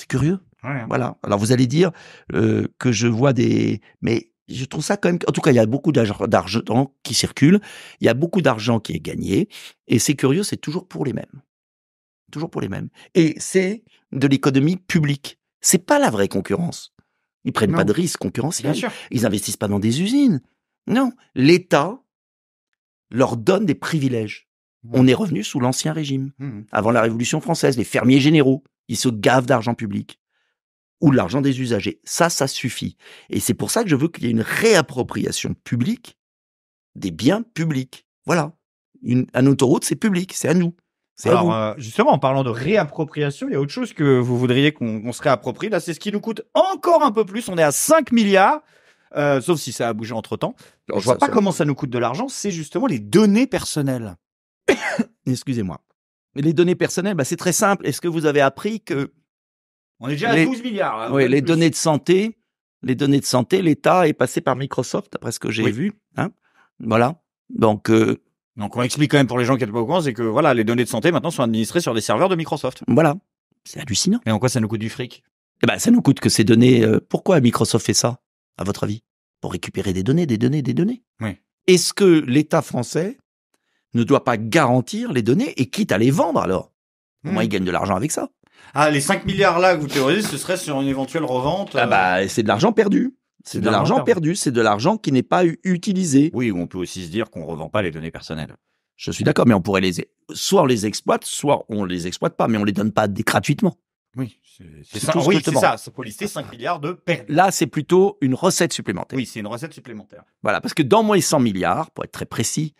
C'est curieux. Hein. Voilà. Alors vous allez dire euh, que je vois des, mais je trouve ça quand même. En tout cas, il y a beaucoup d'argent qui circule. Il y a beaucoup d'argent qui est gagné. Et c'est curieux, c'est toujours pour les mêmes. Toujours pour les mêmes. Et c'est de l'économie publique. C'est pas la vraie concurrence. Ils prennent pas de risques concurrence. Ils investissent pas dans des usines. Non, l'État leur donne des privilèges. Mmh. On est revenu sous l'ancien régime, mmh. avant la Révolution française, les fermiers généraux. Ils se gavent d'argent public ou l'argent des usagers. Ça, ça suffit. Et c'est pour ça que je veux qu'il y ait une réappropriation publique des biens publics. Voilà. Une, un autoroute, c'est public, c'est à nous. Alors, euh, justement, en parlant de réappropriation, il y a autre chose que vous voudriez qu'on se réapproprie. Là, c'est ce qui nous coûte encore un peu plus. On est à 5 milliards, euh, sauf si ça a bougé entre temps. Oh, je vois pas comment ça nous coûte de l'argent. C'est justement les données personnelles. Excusez-moi les données personnelles, bah, c'est très simple. Est-ce que vous avez appris que. On est déjà à 12 milliards. Hein, les données de santé, les données de santé, l'État est passé par Microsoft, après ce que j'ai vu. Hein. voilà. Donc. Euh, donc on explique quand même pour les gens qui n'étaient pas au c'est que voilà, les données de santé maintenant sont administrées sur des serveurs de Microsoft. Voilà. C'est hallucinant. Et en quoi ça nous coûte du fric Eh ben, ça nous coûte que ces données. Euh, pourquoi Microsoft fait ça, à votre avis Pour récupérer des données, des données, des données. Oui. Est-ce que l'État français ne doit pas garantir les données et quitte à les vendre alors. Au moins, hmm. ils gagnent de l'argent avec ça. Ah, les 5 milliards là que vous théorisez, ce serait sur une éventuelle revente Ah euh, bah, c'est de l'argent perdu. C'est de, l'argent perdu, c'est de l'argent qui n'est pas utilisé. Oui, on peut aussi se dire qu'on ne revend pas les données personnelles. Je suis d'accord, mais on pourrait les... E-, soit on les exploite, soit on les exploite pas, mais on les donne pas gratuitement. Oui, c'est ça. Oui, c'est ça. lister 5 milliards de pertes. Là, c'est plutôt une recette supplémentaire. Oui, c'est une recette supplémentaire. Voilà, parce que dans moins 100 milliards, pour être très précis,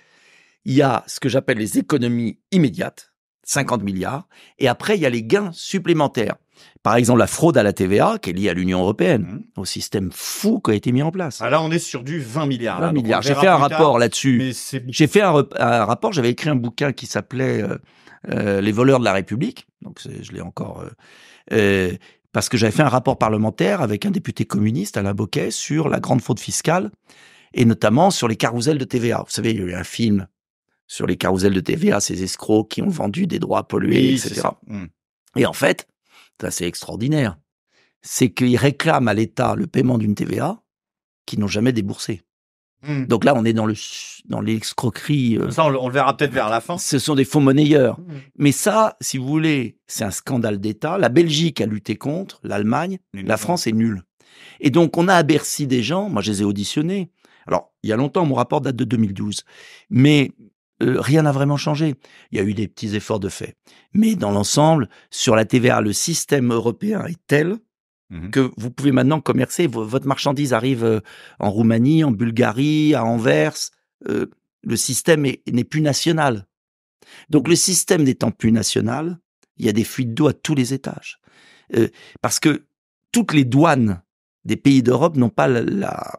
il y a ce que j'appelle les économies immédiates, 50 milliards, et après, il y a les gains supplémentaires. Par exemple, la fraude à la TVA, qui est liée à l'Union européenne, mmh. au système fou qui a été mis en place. alors ah, là, on est sur du 20 milliards. 20 milliards. J'ai fait, un rapport là-dessus. J'ai fait un, rapport, j'avais écrit un bouquin qui s'appelait euh, euh, Les voleurs de la République. Donc, je l'ai encore. Euh, parce que j'avais fait un rapport parlementaire avec un député communiste, Alain Boquet, sur la grande fraude fiscale et notamment sur les carousels de TVA. Vous savez, il y a eu un film sur les carousels de TVA, ces escrocs qui ont mmh. vendu des droits pollués, etc. Mmh. Et en fait, c'est assez extraordinaire, c'est qu'ils réclament à l'État le paiement d'une TVA qu'ils n'ont jamais déboursé. Mmh. Donc là, on est dans le l'escroquerie. Euh, ça, on le, verra peut-être vers la fin. Ce sont des faux monnayeurs. Mais ça, si vous voulez, c'est un scandale d'État. La Belgique a lutté contre, l'Allemagne, la France est nulle. Et donc, on a à des gens. Moi, je les ai auditionnés. Alors, il y a longtemps, mon rapport date de 2012. Mais euh, rien n'a vraiment changé. Il y a eu des petits efforts de fait. Mais dans l'ensemble, sur la TVA, le système européen est tel mmh que vous pouvez maintenant commercer. Votre marchandise arrive euh, en Roumanie, en Bulgarie, à Anvers. Euh, le système n'est plus national. Donc le système n'étant plus national, il y a des fuites d'eau à tous les étages. parce que toutes les douanes des pays d'Europe n'ont pas la,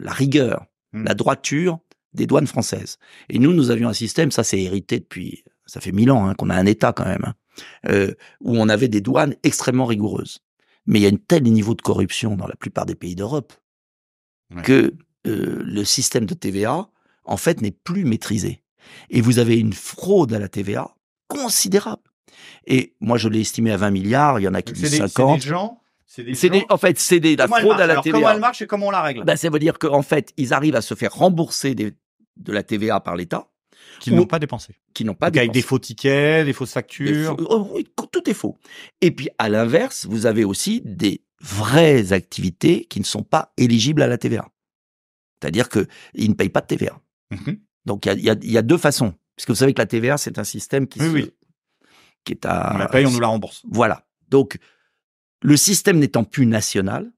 rigueur, mmh. la droiture des douanes françaises. Et nous, nous avions un système, ça c'est hérité depuis, ça fait mille ans hein, qu'on a un État quand même, hein, euh, où on avait des douanes extrêmement rigoureuses. Mais il y a un tel niveau de corruption dans la plupart des pays d'Europe que euh, le système de TVA, en fait, n'est plus maîtrisé. Et vous avez une fraude à la TVA considérable. Et moi, je l'ai estimé à 20 milliards, il y en a qui disent 50. C'est des gens c'est des, en fait, c'est la fraude à la TVA. Comment elle marche et comment on la règle ben, Ça veut dire qu'en fait, ils arrivent à se faire rembourser des de la TVA par l'État. Qui n'ont pas dépensé. Qui n'ont pas Avec des faux tickets, des fausses factures. Oh, tout est faux. Et puis, à l'inverse, vous avez aussi des vraies activités qui ne sont pas éligibles à la TVA. C'est-à-dire qu'ils ne payent pas de TVA. Mm-hmm. Donc, il y, a, deux façons. Puisque vous savez que la TVA, c'est un système qui, qui est à... On la paye, on nous la rembourse. Voilà. Donc, le système n'étant plus national,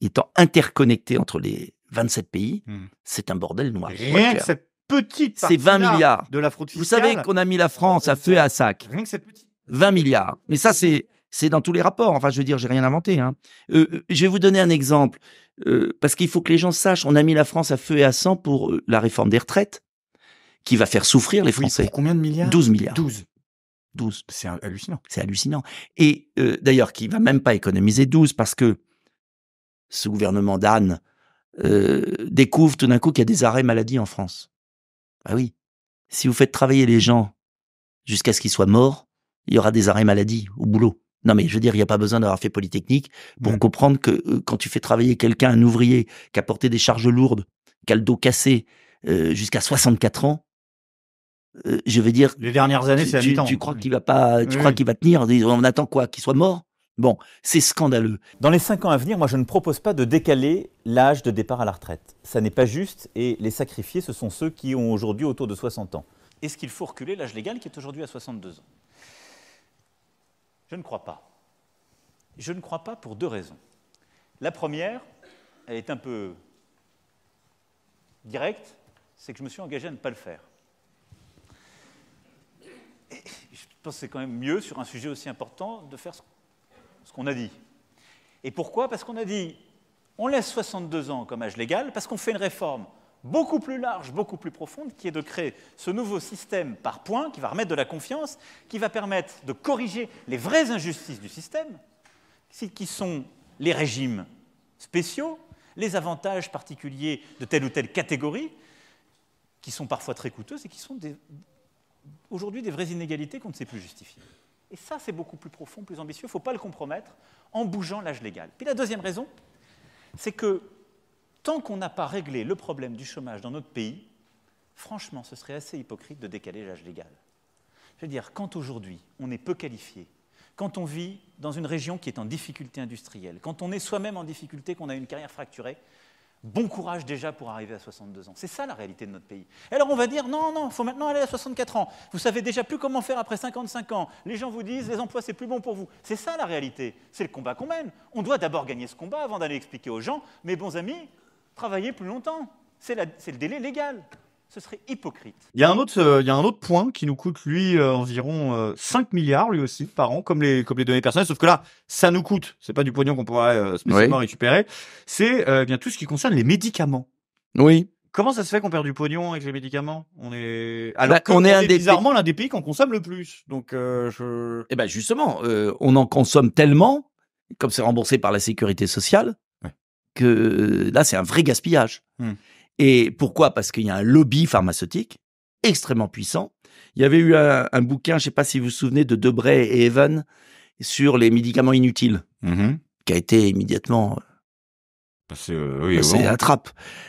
étant interconnecté entre les 27 pays, hmm. c'est un bordel noir. Rien que cette petite C'est 20 milliards. De la fraude fiscale. Vous savez qu'on a mis la France à feu et à sac. Rien que cette petite. 20 milliards. Mais ça, c'est. C'est dans tous les rapports. Enfin, je veux dire, j'ai rien inventé. Hein. Euh, euh, je vais vous donner un exemple euh, parce qu'il faut que les gens sachent. On a mis la France à feu et à sang pour la réforme des retraites, qui va faire souffrir les Français. combien de milliards 12 milliards. 12. 12. C'est hallucinant. C'est hallucinant. Et d'ailleurs, qui va même pas économiser 12 parce que ce gouvernement d'Anne euh, découvre tout d'un coup qu'il y a des arrêts maladie en France. Ah oui. Si vous faites travailler les gens jusqu'à ce qu'ils soient morts, il y aura des arrêts maladie au boulot. Non, mais je veux dire, il n'y a pas besoin d'avoir fait Polytechnique pour mmh. comprendre que euh, quand tu fais travailler quelqu'un, un ouvrier, qui a porté des charges lourdes, qui a le dos cassé euh, jusqu'à 64 ans, euh, je veux dire. Les dernières années, c'est tu, crois qu'il va pas, tu crois qu'il va tenir On attend quoi Qu'il soit mort Bon, c'est scandaleux. Dans les 5 ans à venir, moi je ne propose pas de décaler l'âge de départ à la retraite. Ça n'est pas juste et les sacrifiés, ce sont ceux qui ont aujourd'hui autour de 60 ans. Est-ce qu'il faut reculer l'âge légal qui est aujourd'hui à 62 ans Je ne crois pas. Je ne crois pas pour deux raisons. La première, elle est un peu directe, c'est que je me suis engagé à ne pas le faire. je pense que c'est quand même mieux sur un sujet aussi important de faire ce qu'on a dit. Et pourquoi Parce qu'on a dit, on laisse 62 ans comme âge légal, parce qu'on fait une réforme beaucoup plus large, beaucoup plus profonde, qui est de créer ce nouveau système par points, qui va remettre de la confiance, qui va permettre de corriger les vraies injustices du système, qui sont les régimes spéciaux, les avantages particuliers de telle ou telle catégorie, qui sont parfois très coûteuses et qui sont aujourd'hui des vraies inégalités qu'on ne sait plus justifier. Et ça, c'est beaucoup plus profond, plus ambitieux. Il ne faut pas le compromettre en bougeant l'âge légal. Puis la deuxième raison, c'est que tant qu'on n'a pas réglé le problème du chômage dans notre pays, franchement, ce serait assez hypocrite de décaler l'âge légal. Je veux dire, quand aujourd'hui on est peu qualifié, quand on vit dans une région qui est en difficulté industrielle, quand on est soi-même en difficulté, qu'on a une carrière fracturée, Bon courage déjà pour arriver à 62 ans. C'est ça la réalité de notre pays. alors on va dire non, non, il faut maintenant aller à 64 ans. Vous savez déjà plus comment faire après 55 ans. Les gens vous disent les emplois c'est plus bon pour vous. C'est ça la réalité. C'est le combat qu'on mène. On doit d'abord gagner ce combat avant d'aller expliquer aux gens mes bons amis, travaillez plus longtemps. C'est le délai légal ce serait hypocrite. Il y a un autre, euh, il y a un autre point qui nous coûte, lui, euh, environ 5 euh, milliards, lui aussi, par an, comme les, données personnelles. Sauf que là, ça nous coûte. C'est pas du pognon qu'on pourrait spécialement récupérer. C'est eh tout ce qui concerne les médicaments. Oui. Comment ça se fait qu'on perd du pognon avec les médicaments On est alors bah, est, un bizarrement l'un des pays qu'on consomme le plus. Donc eh ben justement, on en consomme tellement comme c'est remboursé par la sécurité sociale que là c'est un vrai gaspillage. Hmm. Et pourquoi Parce qu'il y a un lobby pharmaceutique extrêmement puissant. Il y avait eu un, bouquin, je ne sais pas si vous vous souvenez, de Debray et Evan sur les médicaments inutiles, mmh qui a été immédiatement euh, bah, c'est euh, bah, trappe.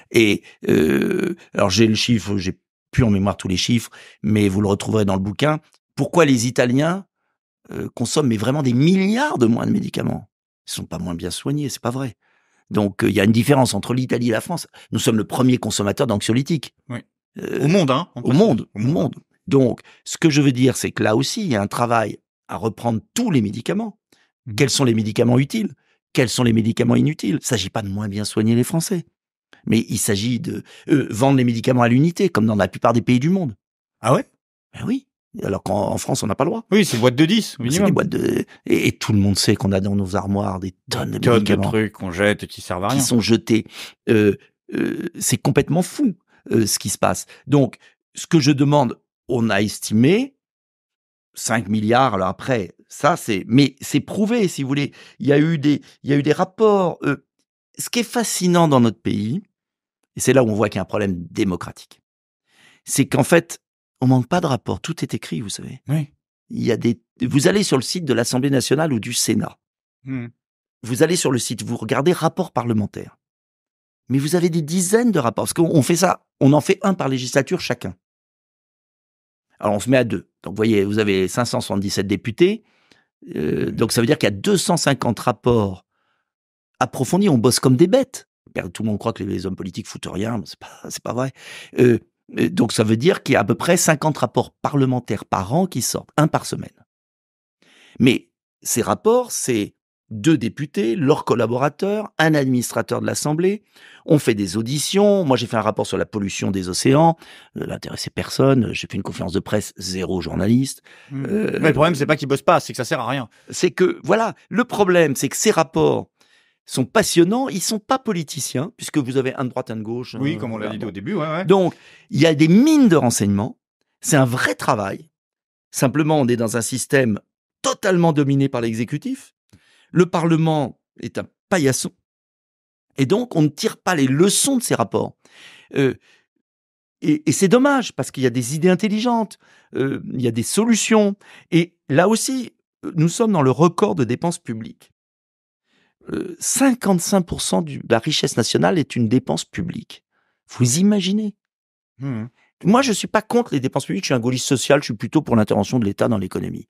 Et euh, alors j'ai le chiffre, j'ai plus en mémoire tous les chiffres, mais vous le retrouverez dans le bouquin. Pourquoi les Italiens euh, consomment vraiment des milliards de moins de médicaments Ils sont pas moins bien soignés, c'est pas vrai. Donc euh, il y a une différence entre l'Italie et la France. Nous sommes le premier consommateur d'anxiolytiques. Euh, au monde, hein Au monde, au monde. Donc, ce que je veux dire, c'est que là aussi, il y a un travail à reprendre tous les médicaments. Mmh. Quels sont les médicaments utiles Quels sont les médicaments inutiles Il ne s'agit pas de moins bien soigner les Français. Mais il s'agit de vendre les médicaments à l'unité, comme dans la plupart des pays du monde. Ah ouais ben Oui. Alors qu'en France, on n'a pas le droit. Oui, c'est une boîte de 10 Des boîtes de... Et, tout le monde sait qu'on a dans nos armoires des tonnes de, tonnes trucs qu'on jette et qui servent à rien. Qui sont jetés. Euh, euh, c'est complètement fou euh, ce qui se passe. Donc, ce que je demande, on a estimé 5 milliards. Alors après, ça c'est, mais c'est prouvé si vous voulez. Il y a eu des, il y a eu des rapports. Euh, ce qui est fascinant dans notre pays, et c'est là où on voit qu'il y a un problème démocratique, c'est qu'en fait, on manque pas de rapports. Tout est écrit, vous savez. Il y a des. Vous allez sur le site de l'Assemblée nationale ou du Sénat. Hmm. Vous allez sur le site, vous regardez rapport parlementaire. Mais vous avez des dizaines de rapports. Parce qu'on fait ça, on en fait un par législature chacun. Alors on se met à deux. Donc vous voyez, vous avez 577 députés. Euh, donc ça veut dire qu'il y a 250 rapports approfondis. On bosse comme des bêtes. Tout le monde croit que les hommes politiques foutent rien, c'est pas, pas vrai. Euh, donc ça veut dire qu'il y a à peu près 50 rapports parlementaires par an qui sortent, un par semaine. Mais ces rapports, c'est deux députés, leurs collaborateurs, un administrateur de l'Assemblée. On fait des auditions. Moi, j'ai fait un rapport sur la pollution des océans. Ça euh, n'intéressait personne. J'ai fait une conférence de presse, zéro journaliste. Hmm. Euh, Mais le problème, c'est pas qu'ils bossent pas, c'est que ça sert à rien. C'est que, voilà, le problème, c'est que ces rapports, sont passionnants. Ils ne sont pas politiciens, puisque vous avez un de droite, un de gauche. Oui, euh, comme on l'a dit au début. Ouais, Donc, il y a des mines de renseignements. C'est un vrai travail. Simplement, on est dans un système totalement dominé par l'exécutif. Le Parlement est un paillasson. Et donc, on ne tire pas les leçons de ces rapports. Euh, et, c'est dommage, parce qu'il y a des idées intelligentes, euh, il y a des solutions. Et là aussi, nous sommes dans le record de dépenses publiques. 55% euh, de la richesse nationale est une dépense publique. Vous imaginez hmm. Moi, je ne suis pas contre les dépenses publiques, je suis un gaulliste social, je suis plutôt pour l'intervention de l'État dans l'économie.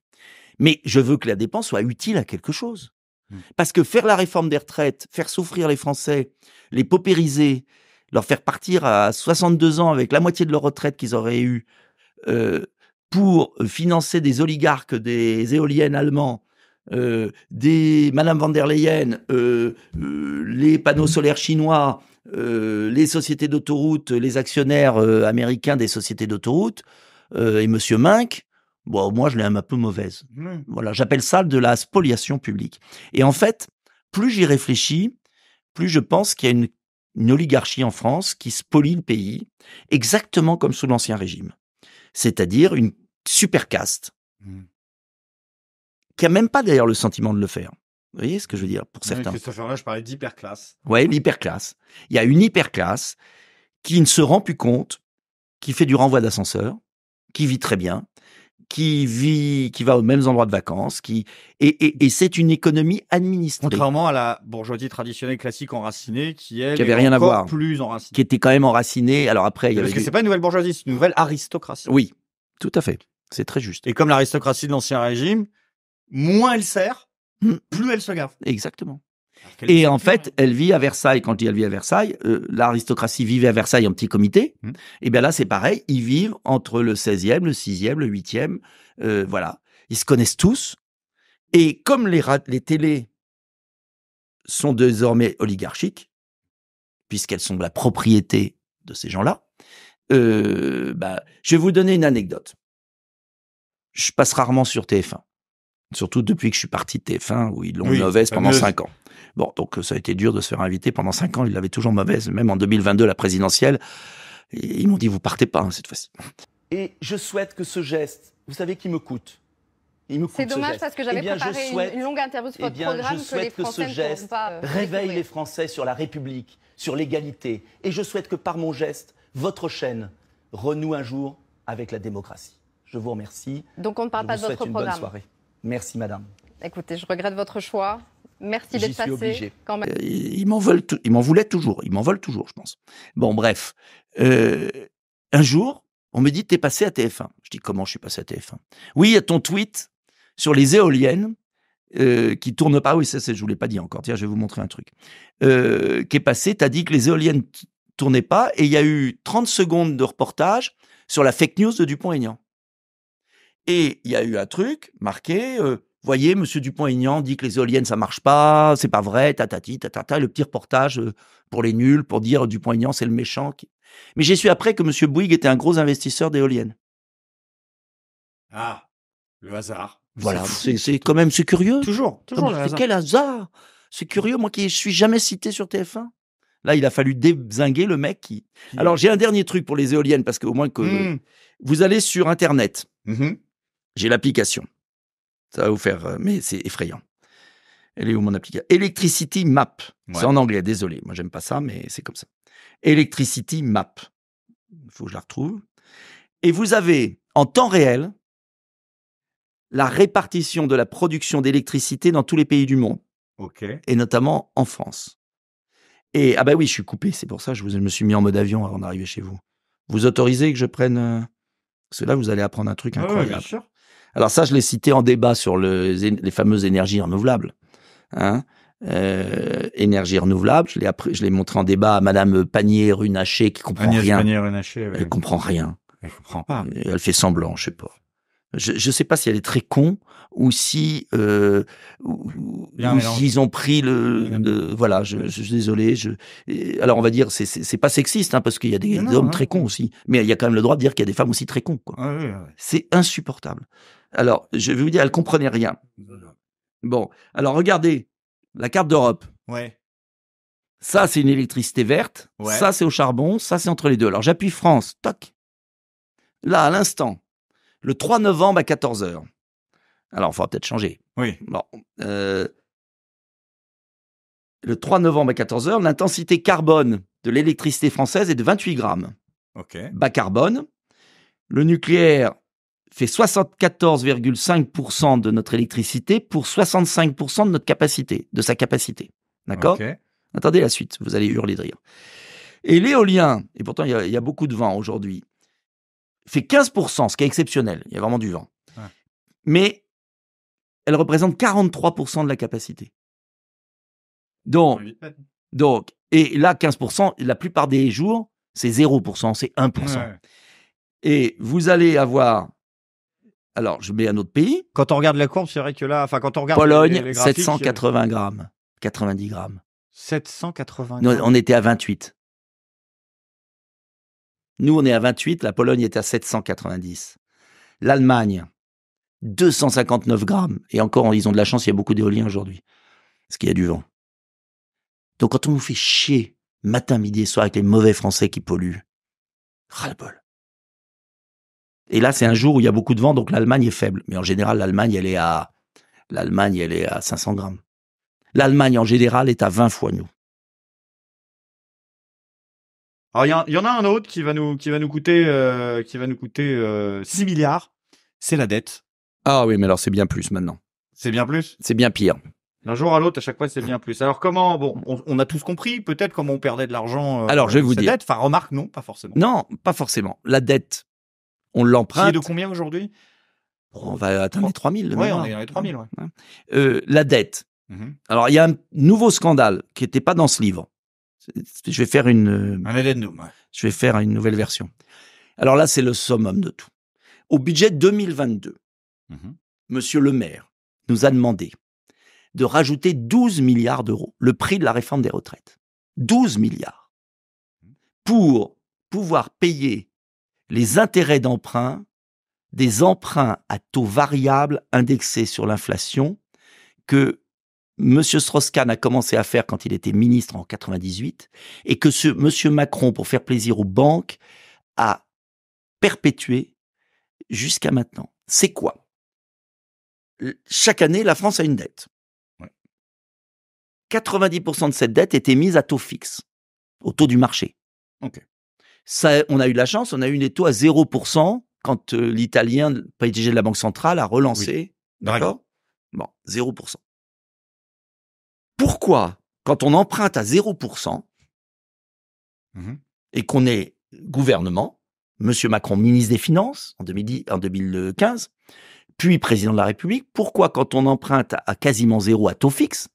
Mais je veux que la dépense soit utile à quelque chose. Hmm. Parce que faire la réforme des retraites, faire souffrir les Français, les paupériser, leur faire partir à 62 ans avec la moitié de leur retraite qu'ils auraient eu euh, pour financer des oligarques, des éoliennes allemands, euh, des Madame van der Leyen, euh, euh, les panneaux solaires chinois, les sociétés d'autoroute, les actionnaires américains des sociétés d'autoroute, et Monsieur Mink. Bon, moi, je l'ai un peu mauvaise. Mmh. Voilà, j'appelle ça de la spoliation publique. Et en fait, plus j'y réfléchis, plus je pense qu'il y a une, oligarchie en France qui spolie le pays, exactement comme sous l'Ancien Régime. C'est-à-dire une super caste. Mmh n'y a même pas d'ailleurs le sentiment de le faire. Vous voyez ce que je veux dire pour certains. Christopher là, je parlais d'hyperclasse. Ouais, l'hyperclasse. Il y a une hyperclasse qui ne se rend plus compte, qui fait du renvoi d'ascenseur, qui vit très bien, qui vit, qui va aux mêmes endroits de vacances, qui et, c'est une économie administrée. Contrairement à la bourgeoisie traditionnelle classique enracinée, qui elle avait rien à voir, plus enracinée, qui était quand même enracinée. Alors après, parce que ce c'est pas une nouvelle bourgeoisie, c'est une nouvelle aristocratie. Oui, tout à fait. C'est très juste. Et comme l'aristocratie de l'ancien régime, moins elle sert, hmm. plus elle se garde. Exactement. Et en fait, elle vit à Versailles. Quand dis elle vit à Versailles, euh, l'aristocratie vivait à Versailles en petit comité. Hmm. Et eh bien là, c'est pareil. Ils vivent entre le 16e, le 6e, le 8e. Euh, voilà. Ils se connaissent tous. Et comme les, les télés sont désormais oligarchiques, puisqu'elles sont la propriété de ces gens-là, euh, bah, je vais vous donner une anecdote. Je passe rarement sur TF1. Surtout depuis que je suis parti de TF1 où ils l'ont mauvaise pendant cinq ans. Bon, donc euh, ça a été dur de se faire inviter pendant cinq ans. Ils l'avaient toujours mauvaise, même en 2022 la présidentielle. Et ils m'ont dit vous partez pas hein, cette fois-ci. Et je souhaite que ce geste, vous savez qui me coûte. Il C'est dommage parce que j'avais eh préparé une, longue interview sur eh votre programme je souhaite que, ce geste euh, réveille les Français sur la République, sur l'égalité. Et je souhaite que par mon geste, votre chaîne renoue un jour avec la démocratie. Je vous remercie. Donc on ne parle pas de votre programme. Merci, madame. Écoutez, je regrette votre choix. Merci d'être passé. Euh, il Ils m'en voulait toujours. Ils m'en veulent toujours, je pense. Bon, bref. Euh, un jour, on me dit, t'es passé à TF1. Je dis, comment je suis passé à TF1 Oui, il y a ton tweet sur les éoliennes euh, qui tournent pas. Ah oui, ça, je vous l'ai pas dit encore. Tiens, je vais vous montrer un truc. Euh, qui est passé, t'as dit que les éoliennes tournaient pas et il y a eu 30 secondes de reportage sur la fake news de Dupont-Aignan. Et il y a eu un truc marqué, euh, voyez, Monsieur Dupont-Aignan dit que les éoliennes ça marche pas, c'est pas vrai, tatati, tatata, le petit reportage euh, pour les nuls pour dire Dupont-Aignan c'est le méchant. Mais j'ai su après que Monsieur Bouygues était un gros investisseur d'éoliennes. Ah, le hasard. Voilà, c'est quand même c'est curieux. Toujours, toujours Quel hasard C'est curieux, moi qui je suis jamais cité sur TF1. Là, il a fallu dézinguer le mec qui. Alors, j'ai un dernier truc pour les éoliennes parce qu'au moins que mmh. vous allez sur Internet. Mmh j'ai l'application. Ça va vous faire. Euh, mais c'est effrayant. Elle est où mon application Electricity Map. C'est en anglais, désolé. Moi, j'aime pas ça, mais c'est comme ça. Electricity Map. Il faut que je la retrouve. Et vous avez, en temps réel, la répartition de la production d'électricité dans tous les pays du monde. OK. Et notamment en France. Et, ah ben oui, je suis coupé. C'est pour ça que je, vous, me suis mis en mode avion avant d'arriver chez vous. Vous autorisez que je prenne. Parce que là, vous allez apprendre un truc incroyable. bien sûr. Alors ça, je l'ai cité en débat sur les fameuses énergies renouvelables. Hein euh, énergie renouvelable. Je l'ai je montré en débat à Madame Panier Runaché qui comprend rien. Panier Elle comprend rien. Elle comprend pas. Elle fait semblant, je sais pas. Je ne sais pas si elle est très con ou si euh, ont pris le, voilà. Je, suis désolé. Je, alors on va dire c'est c'est pas sexiste hein, parce qu'il y a des, hommes très cons aussi, mais il y a quand même le droit de dire qu'il y a des femmes aussi très cons. Ah c'est insupportable. Alors, je vais vous dire, elle comprenait rien. Bon, alors regardez la carte d'Europe. Ouais. Ça, c'est une électricité verte. Ça, c'est au charbon. Ça, c'est entre les deux. Alors, j'appuie France. Toc. Là, à l'instant, le 3 novembre à 14h. Alors, il faudra peut-être changer. Oui. Bon, euh, le 3 novembre à 14h, l'intensité carbone de l'électricité française est de 28 grammes. OK. Bas carbone. Le nucléaire, fait 74,5% de notre électricité pour 65% de notre capacité, de sa capacité. D'accord Attendez la suite, vous allez hurler de rire. Et l'éolien, et pourtant il y, a beaucoup de vent aujourd'hui, fait 15%, ce qui est exceptionnel, il y a vraiment du vent. Mais elle représente 43% de la capacité. Donc, donc, et là, 15%, la plupart des jours, c'est 0%, c'est 1%. Et vous allez avoir alors, je mets un autre pays. Quand on regarde la courbe, c'est vrai que là, enfin, quand on regarde Pologne, les, les 780 grammes, 90 grammes. 780 grammes. on était à 28. Nous, on est à 28, la Pologne est à 790. L'Allemagne, 259 grammes. Et encore, ils ont de la chance, il y a beaucoup d'éoliens aujourd'hui, parce qu'il y a du vent. Donc, quand on nous fait chier matin, midi et soir avec les mauvais Français qui polluent, ras-le-bol. Et là, c'est un jour où il y a beaucoup de vent, donc l'Allemagne est faible. Mais en général, l'Allemagne, elle est à, l'Allemagne, elle est à 500 grammes. L'Allemagne, en général, est à 20 fois nous. Alors, il y, en a un autre qui va nous, coûter, qui va nous coûter 6 euh, euh, milliards. C'est la dette. Ah oui, mais alors c'est bien plus maintenant. C'est bien plus C'est bien pire. D'un jour à l'autre, à chaque fois, c'est bien plus. Alors comment Bon, on, a tous compris peut-être comment on perdait de l'argent. Euh, alors je vais vous dire. Dette. Enfin, remarque, non, pas forcément. Non, pas forcément. La dette, on l'emprunte. Qui de combien aujourd'hui On va atteindre les 3 000. oui, on est hein. à les 3 000. Euh, la dette. Mhm. Alors, il y a un nouveau scandale qui n'était pas dans ce livre. Je vais faire une. Euh, je vais faire une nouvelle version. Alors là, c'est le summum de tout. Au budget 2022, mhm. Monsieur le maire nous a demandé de rajouter 12 milliards d'euros, le prix de la réforme des retraites. 12 milliards. Mhm. Pour pouvoir payer les intérêts d'emprunt des emprunts à taux variable indexés sur l'inflation que M. strauss a commencé à faire quand il était ministre en 98 et que ce M. Macron, pour faire plaisir aux banques, a perpétué jusqu'à maintenant. C'est quoi Chaque année, la France a une dette. 90% de cette dette était mise à taux fixe, au taux du marché. Ok. Ça, on a eu de la chance, on a eu une taux à 0% quand euh, l'Italien, l'Italien, PDG de la Banque Centrale, a relancé. D'accord Bon, 0%. Pourquoi, quand on emprunte à 0% mmh et qu'on est gouvernement, Monsieur Macron, ministre des Finances en, en 2015, puis président de la République, pourquoi quand on emprunte à quasiment zéro à taux fixe,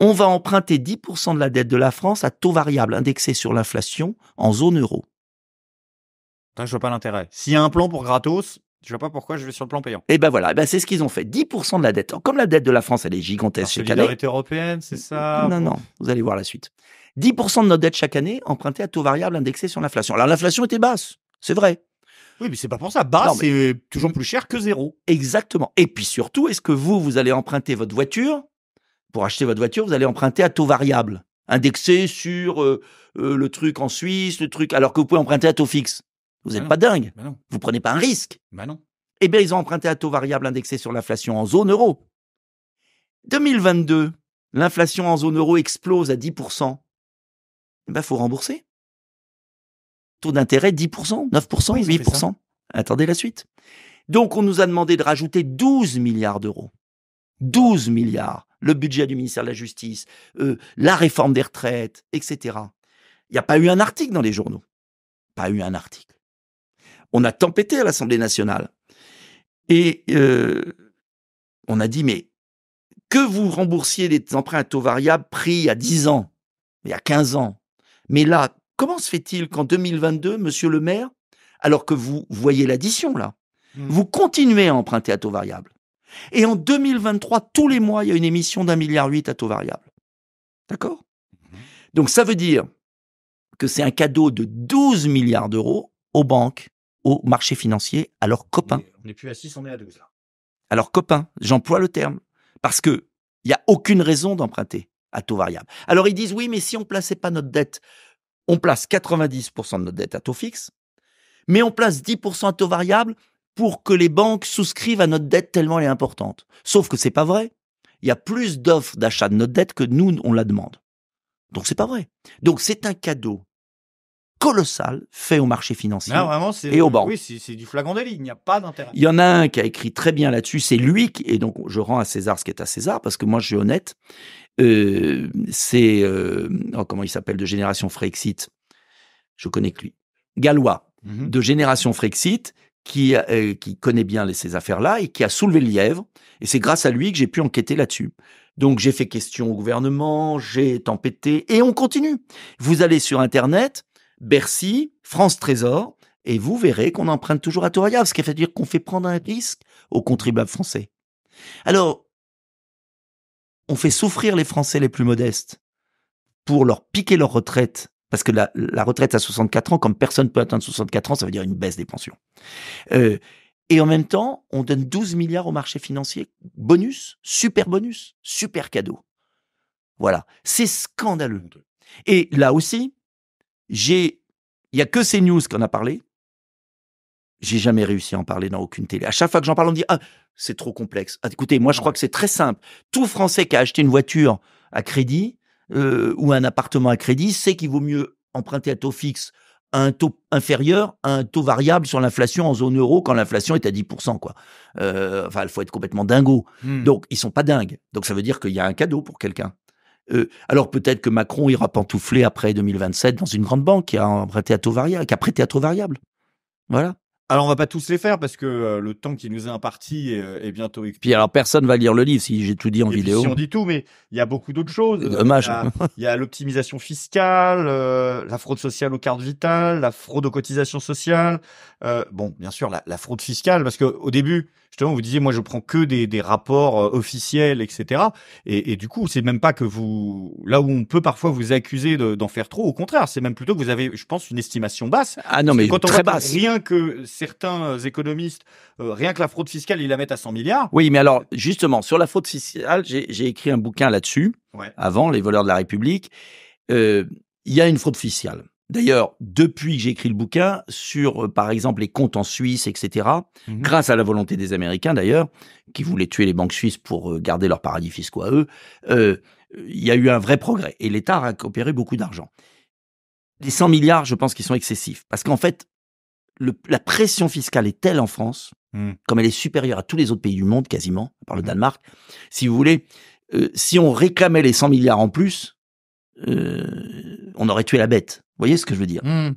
on va emprunter 10% de la dette de la France à taux variable indexé sur l'inflation en zone euro. Je je vois pas l'intérêt. S'il y a un plan pour gratos, je vois pas pourquoi je vais sur le plan payant. Et eh ben voilà, eh ben c'est ce qu'ils ont fait. 10% de la dette. Comme la dette de la France, elle est gigantesque chaque année. Solidarité européenne, c'est ça Non, non, vous allez voir la suite. 10% de notre dette chaque année empruntée à taux variable indexé sur l'inflation. Alors l'inflation était basse, c'est vrai. Oui, mais c'est pas pour ça. Basse, c'est toujours plus cher que zéro. Exactement. Et puis surtout, est-ce que vous, vous allez emprunter votre voiture pour acheter votre voiture, vous allez emprunter à taux variable, indexé sur euh, euh, le truc en Suisse, le truc, alors que vous pouvez emprunter à taux fixe. Vous n'êtes bah pas dingue. vous bah vous prenez pas un risque. Bah eh bien, ils ont emprunté à taux variable indexé sur l'inflation en zone euro. 2022, l'inflation en zone euro explose à 10%. Eh bien, faut rembourser. Taux d'intérêt 10%, 9%, 8%. Attendez la suite. Donc, on nous a demandé de rajouter 12 milliards d'euros. 12 milliards le budget du ministère de la Justice, euh, la réforme des retraites, etc. Il n'y a pas eu un article dans les journaux. Pas eu un article. On a tempêté à l'Assemblée nationale. Et euh, on a dit, mais que vous remboursiez les emprunts à taux variable pris il y a 10 ans, il y a 15 ans. Mais là, comment se fait-il qu'en 2022, monsieur le maire, alors que vous voyez l'addition là, mmh. vous continuez à emprunter à taux variable et en 2023, tous les mois, il y a une émission d'un milliard huit à taux variable. D'accord mhm. Donc ça veut dire que c'est un cadeau de 12 milliards d'euros aux banques, aux marchés financiers, à leurs copains. On n'est plus à 6, on est à 12 là. À leurs copains, j'emploie le terme. Parce que il n'y a aucune raison d'emprunter à taux variable. Alors ils disent oui, mais si on ne plaçait pas notre dette, on place 90% de notre dette à taux fixe, mais on place 10% à taux variable, pour que les banques souscrivent à notre dette tellement elle est importante. Sauf que c'est pas vrai. Il y a plus d'offres d'achat de notre dette que nous, on la demande. Donc c'est pas vrai. Donc c'est un cadeau colossal fait au marché financier et aux banques. Oui, c'est du flagrant délit, il n'y a pas d'intérêt. Il y en a un qui a écrit très bien là-dessus, c'est lui, et donc je rends à César ce qui est à César, parce que moi je suis honnête, euh, c'est, euh, oh, comment il s'appelle, de Génération Frexit, je connais que lui, Galois. Mm-hmm. de Génération Frexit, qui, euh, qui connaît bien ces affaires-là et qui a soulevé le lièvre. Et c'est grâce à lui que j'ai pu enquêter là-dessus. Donc j'ai fait question au gouvernement, j'ai tempêté, et on continue. Vous allez sur Internet, Bercy, France Trésor, et vous verrez qu'on emprunte toujours à Toria, ce qui fait dire qu'on fait prendre un risque aux contribuables français. Alors, on fait souffrir les Français les plus modestes pour leur piquer leur retraite parce que la, la retraite à 64 ans, comme personne ne peut atteindre 64 ans, ça veut dire une baisse des pensions. Euh, et en même temps, on donne 12 milliards au marché financier. Bonus, super bonus, super cadeau. Voilà. C'est scandaleux. Et là aussi, j'ai, il n'y a que CNews qui en a parlé. J'ai jamais réussi à en parler dans aucune télé. À chaque fois que j'en parle, on me dit, ah, c'est trop complexe. Ah, écoutez, moi, je crois que c'est très simple. Tout Français qui a acheté une voiture à crédit, euh, ou un appartement à crédit c'est qu'il vaut mieux emprunter à taux fixe un taux inférieur à un taux variable sur l'inflation en zone euro quand l'inflation est à 10%. Quoi. Euh, enfin, il faut être complètement dingo. Hmm. Donc, ils sont pas dingues. Donc, ça veut dire qu'il y a un cadeau pour quelqu'un. Euh, alors peut-être que Macron ira pantoufler après 2027 dans une grande banque qui a emprunté à taux variable, qui a prêté à taux variable. Voilà. Alors, on va pas tous les faire parce que euh, le temps qui nous est imparti euh, est, bientôt expiré. Puis alors, personne va lire le livre si j'ai tout dit en vidéo. si on dit tout, mais il y a beaucoup d'autres choses. Dommage. Il y a l'optimisation fiscale, euh, la fraude sociale aux cartes vitales, la fraude aux cotisations sociales. bon, bien sûr, la, fraude fiscale, parce que au début, justement, vous disiez, moi, je prends que des, rapports officiels, etc. Et, du coup, c'est même pas que vous, là où on peut parfois vous accuser d'en faire trop, au contraire, c'est même plutôt que vous avez, je pense, une estimation basse. Ah non, mais quand on très basse. Rien que certains euh, économistes, euh, rien que la fraude fiscale, ils la mettent à 100 milliards. Oui, mais alors, justement, sur la fraude fiscale, j'ai écrit un bouquin là-dessus, avant, Les voleurs de la République. Euh, il y a une fraude fiscale. D'ailleurs, depuis que j'ai écrit le bouquin sur, par exemple, les comptes en Suisse, etc., mhm. grâce à la volonté des Américains d'ailleurs, qui voulaient tuer les banques suisses pour garder leurs paradis fiscaux à eux, il y a eu un vrai progrès et l'État a récupéré beaucoup d'argent. Les 100 milliards, je pense qu'ils sont excessifs, parce qu'en fait, la pression fiscale est telle en France, hmm. comme elle est supérieure à tous les autres pays du monde quasiment, par le hmm. Danemark, si vous voulez, euh, si on réclamait les 100 milliards en plus, euh, on aurait tué la bête. Vous voyez ce que je veux dire hmm.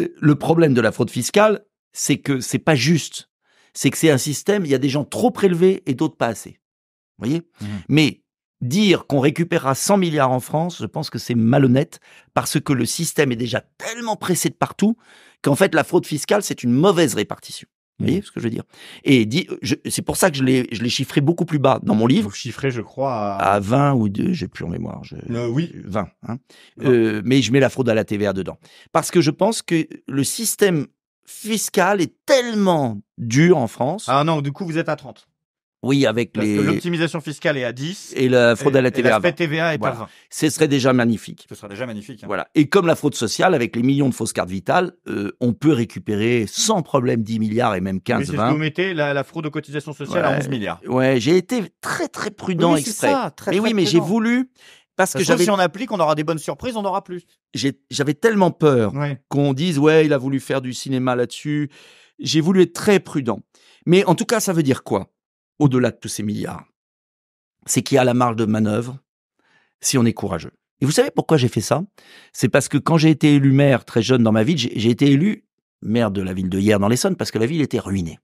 euh, Le problème de la fraude fiscale, c'est que c'est pas juste. C'est que c'est un système, il y a des gens trop prélevés et d'autres pas assez. Vous voyez Mais dire qu'on récupérera 100 milliards en France, je pense que c'est malhonnête parce que le système est déjà tellement pressé de partout qu'en fait la fraude fiscale c'est une mauvaise répartition. Vous voyez mmh. ce que je veux dire Et c'est pour ça que je l'ai chiffré beaucoup plus bas dans mon livre. Vous chiffrez, je crois, à, 20 ou 2, j'ai plus en mémoire. Euh, oui. 20. Hein. Euh, mais je mets la fraude à la TVA dedans. Parce que je pense que le système fiscal est tellement dur en France. Ah non, du coup, vous êtes à 30. Oui, avec Parce l'optimisation fiscale est à 10. Et la fraude à la TVA. TVA est à 20. Ce serait déjà magnifique. Ce serait déjà magnifique. Hein. Voilà. Et comme la fraude sociale, avec les millions de fausses cartes vitales, euh, on peut récupérer sans problème 10 milliards et même 15, 20. Si vous mettez la, fraude aux cotisations sociales à 11 milliards. Ouais, j'ai été très, très prudent oui, très, mais oui, mais j'ai voulu. Parce que si on applique, on aura des bonnes surprises, on aura plus. J'avais tellement peur qu'on dise ouais, il a voulu faire du cinéma là-dessus. J'ai voulu être très prudent. Mais en tout cas, ça veut dire quoi au-delà de tous ces milliards, c'est qu'il y a la marge de manœuvre si on est courageux. Et vous savez pourquoi j'ai fait ça C'est parce que quand j'ai été élu maire très jeune dans ma ville, j'ai été élu maire de la ville de Hier dans l'Essonne parce que la ville était ruinée.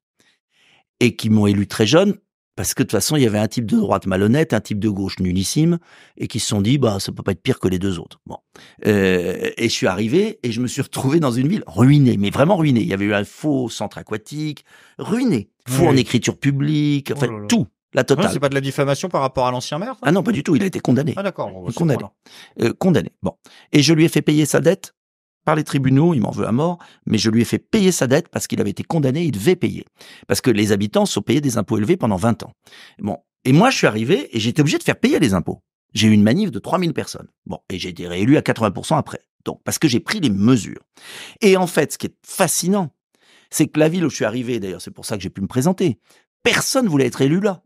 Et qui m'ont élu très jeune parce que de toute façon, il y avait un type de droite malhonnête, un type de gauche nullissime, et qui se sont dit, bah, ça peut pas être pire que les deux autres. Bon. Euh, et je suis arrivé, et je me suis retrouvé dans une ville ruinée, mais vraiment ruinée. Il y avait eu un faux centre aquatique, ruiné. Faux en écriture publique, enfin, oh tout. La ah totale. c'est pas de la diffamation par rapport à l'ancien maire Ah non, pas du tout. Il a été condamné. Ah d'accord. Bah, condamné. Euh, condamné. Bon. Et je lui ai fait payer sa dette par les tribunaux, il m'en veut à mort, mais je lui ai fait payer sa dette parce qu'il avait été condamné, il devait payer. Parce que les habitants sont payés des impôts élevés pendant 20 ans. Bon. Et moi, je suis arrivé et j'étais obligé de faire payer les impôts. J'ai eu une manif de 3000 personnes. Bon. Et j'ai été réélu à 80% après. Donc, parce que j'ai pris les mesures. Et en fait, ce qui est fascinant, c'est que la ville où je suis arrivé, d'ailleurs, c'est pour ça que j'ai pu me présenter, personne voulait être élu là.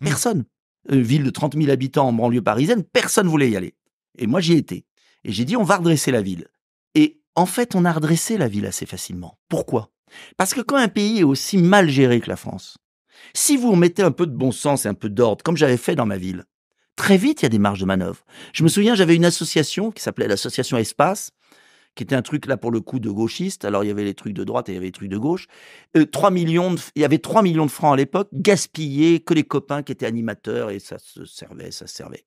Mmh. Personne. Une euh, ville de 30 000 habitants en banlieue parisienne, personne voulait y aller. Et moi, j'y étais. Et j'ai dit, on va redresser la ville. Et en fait, on a redressé la ville assez facilement. Pourquoi Parce que quand un pays est aussi mal géré que la France, si vous mettez un peu de bon sens et un peu d'ordre, comme j'avais fait dans ma ville, très vite, il y a des marges de manœuvre. Je me souviens, j'avais une association qui s'appelait l'association Espace, qui était un truc là pour le coup de gauchiste. Alors il y avait les trucs de droite et il y avait les trucs de gauche. Euh, millions il y avait 3 millions de francs à l'époque, gaspillés que les copains qui étaient animateurs et ça se servait, ça servait.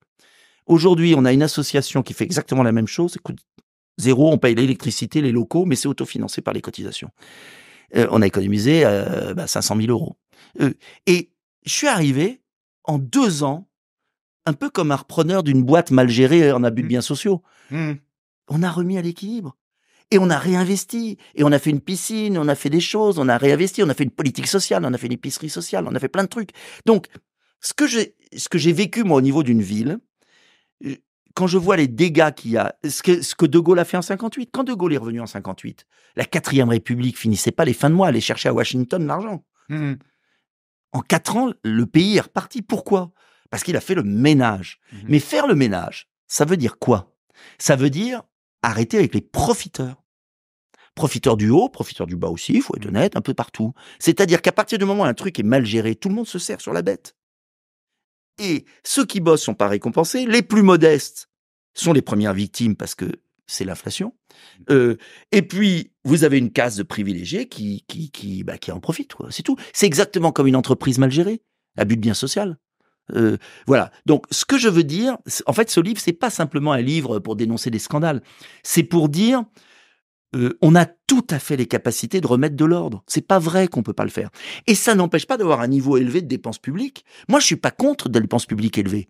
Aujourd'hui, on a une association qui fait exactement la même chose, Écoute, Zéro, on paye l'électricité, les locaux, mais c'est autofinancé par les cotisations. Euh, on a économisé euh, bah, 500 000 euros. Euh, et je suis arrivé en deux ans, un peu comme un repreneur d'une boîte mal gérée en abus de mmh. biens sociaux. Mmh. On a remis à l'équilibre. Et on a réinvesti. Et on a fait une piscine, on a fait des choses, on a réinvesti, on a fait une politique sociale, on a fait une épicerie sociale, on a fait plein de trucs. Donc, ce que j'ai vécu, moi, au niveau d'une ville, euh, quand je vois les dégâts qu'il y a, ce que, ce que, De Gaulle a fait en 58, quand De Gaulle est revenu en 58, la quatrième République finissait pas les fins de mois, à aller chercher à Washington l'argent. Mmh. En quatre ans, le pays est reparti. Pourquoi Parce qu'il a fait le ménage. Mmh. Mais faire le ménage, ça veut dire quoi Ça veut dire arrêter avec les profiteurs. Profiteurs du haut, profiteurs du bas aussi, il faut être mmh. honnête, un peu partout. C'est-à-dire qu'à partir du moment où un truc est mal géré, tout le monde se sert sur la bête. Et ceux qui bossent sont pas récompensés. Les plus modestes sont les premières victimes parce que c'est l'inflation. Mm. Euh, et puis, vous avez une case de privilégiés qui, qui, qui, bah, en profite. C'est tout. C'est exactement comme une entreprise mal gérée, à but de bien social. Euh, voilà. Donc, ce que je veux dire, en fait, ce livre, c'est pas simplement un livre pour dénoncer des scandales. C'est pour dire euh, on a tout à fait les capacités de remettre de l'ordre. C'est pas vrai qu'on peut pas le faire. Et ça n'empêche pas d'avoir un niveau élevé de dépenses publiques. Moi, je suis pas contre des dépenses publiques élevées,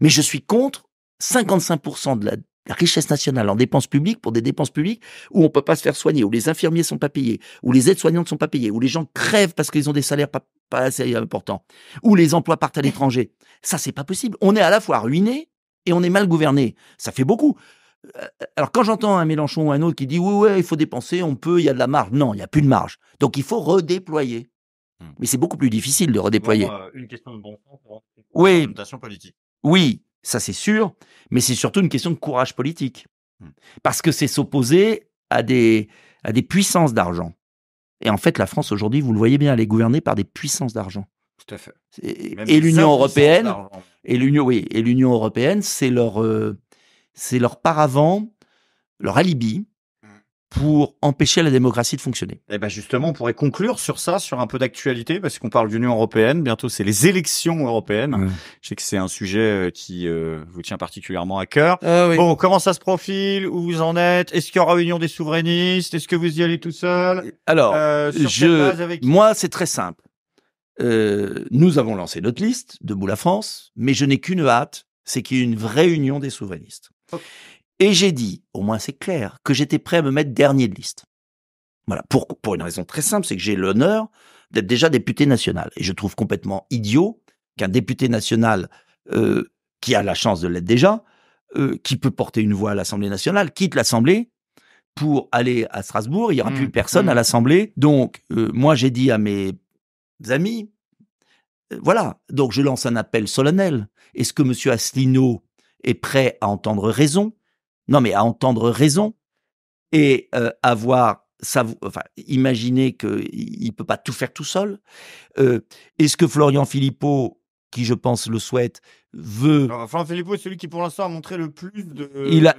mais je suis contre 55% de la, richesse nationale en dépenses publiques pour des dépenses publiques où on peut pas se faire soigner, où les infirmiers sont pas payés, où les aides-soignantes sont pas payées, où les gens crèvent parce qu'ils ont des salaires pas, pas assez importants, où les emplois partent à l'étranger. Ça, c'est pas possible. On est à la fois ruiné et on est mal gouverné. Ça fait beaucoup. Euh, alors quand j'entends un Mélenchon ou un autre qui dit oui, ouais, il faut dépenser, on peut, il y a de la marge. Non, il n'y a plus de marge. Donc il faut redéployer. Hmm. Mais c'est beaucoup plus difficile de redéployer. Euh, une question de bon sens pour oui. politique. Oui, ça c'est sûr, mais c'est surtout une question de courage politique. Hmm. Parce que c'est s'opposer à des, à des puissances d'argent. Et en fait, la France aujourd'hui, vous le voyez bien, elle est gouvernée par des puissances d'argent. Tout à fait. Et, l'Union européenne, oui, européenne, c'est leur, euh, c'est leur paravent, leur alibi mmh. pour empêcher la démocratie de fonctionner. Et eh ben justement, on pourrait conclure sur ça, sur un peu d'actualité, parce qu'on parle d'Union européenne. Bientôt, c'est les élections européennes. Je sais que c'est un sujet euh, qui euh, vous tient particulièrement à cœur. Ah bon, comment ça se profile Où vous en êtes Est-ce qu'il y aura union des souverainistes Est-ce que vous y allez tout seul Alors, euh, je, moi, c'est très simple. nous avons lancé notre liste, Debout la France, mais je n'ai qu'une hâte, c'est qu'il y ait une vraie union des souverainistes. Et j'ai dit, au moins c'est clair, que j'étais prêt à me mettre dernier de liste. Voilà, pour, une raison très simple, c'est que j'ai l'honneur d'être déjà député national. Et je trouve complètement idiot qu'un député national euh, qui a la chance de l'être déjà, euh, qui peut porter une voix à l'Assemblée nationale, quitte l'Assemblée pour aller à Strasbourg. Il n'y aura mmh, plus personne mmh. à l'Assemblée. Donc, euh, moi, j'ai dit à mes amis, voilà, donc je lance un appel solennel. Est-ce que M. Asselineau, est prêt à entendre raison, non mais à entendre raison, et à euh, avoir enfin, imaginer qu'il ne peut pas tout faire tout seul. Euh, est-ce que Florian Philippot, qui je pense le souhaite, veut... Florian Philippot est celui qui pour l'instant a montré le plus de...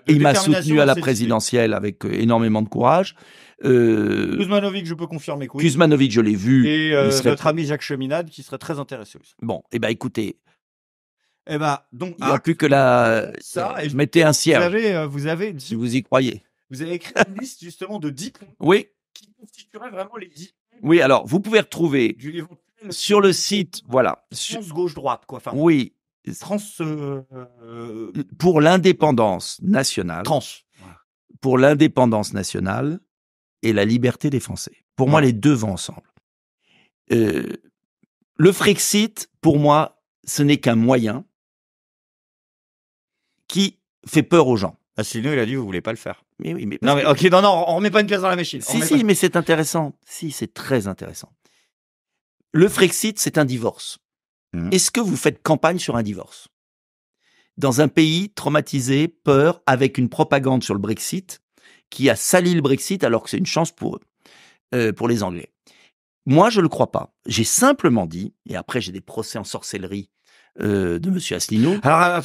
Il m'a soutenu à la présidentielle avec euh, énormément de courage. Kuzmanovic, je peux confirmer oui. Kuzmanovic, je l'ai vu. Et notre ami Jacques Cheminade, qui serait très intéressé Bon, et eh ben écoutez, eh ben, donc, il n'y a ah, plus que la. Euh, je mettez un cierge. Vous avez, euh, vous avez si vous y croyez. Vous avez écrit une liste justement de 10 points. Oui. Qui constitueraient vraiment les 10 points. Oui, alors vous pouvez retrouver du livre, sur le site, voilà. France gauche-droite, quoi. Enfin, oui. Trans. Euh, pour l'indépendance nationale. Trans. Pour l'indépendance nationale et la liberté des Français. Pour moi, les deux vont ensemble. Euh, le Frexit, pour moi, ce n'est qu'un moyen qui fait peur aux gens. Sinon, il a dit, vous voulez pas le faire. Mais oui, mais. Non, mais, ok, non, non, on remet pas une pièce dans la machine. Si, si, mais c'est intéressant. Si, c'est très intéressant. Le Frexit, c'est un divorce. Mmh. Est-ce que vous faites campagne sur un divorce? Dans un pays traumatisé, peur, avec une propagande sur le Brexit, qui a sali le Brexit alors que c'est une chance pour eux, euh, pour les Anglais. Moi, je ne le crois pas. J'ai simplement dit, et après j'ai des procès en sorcellerie euh, de Monsieur Asselineau.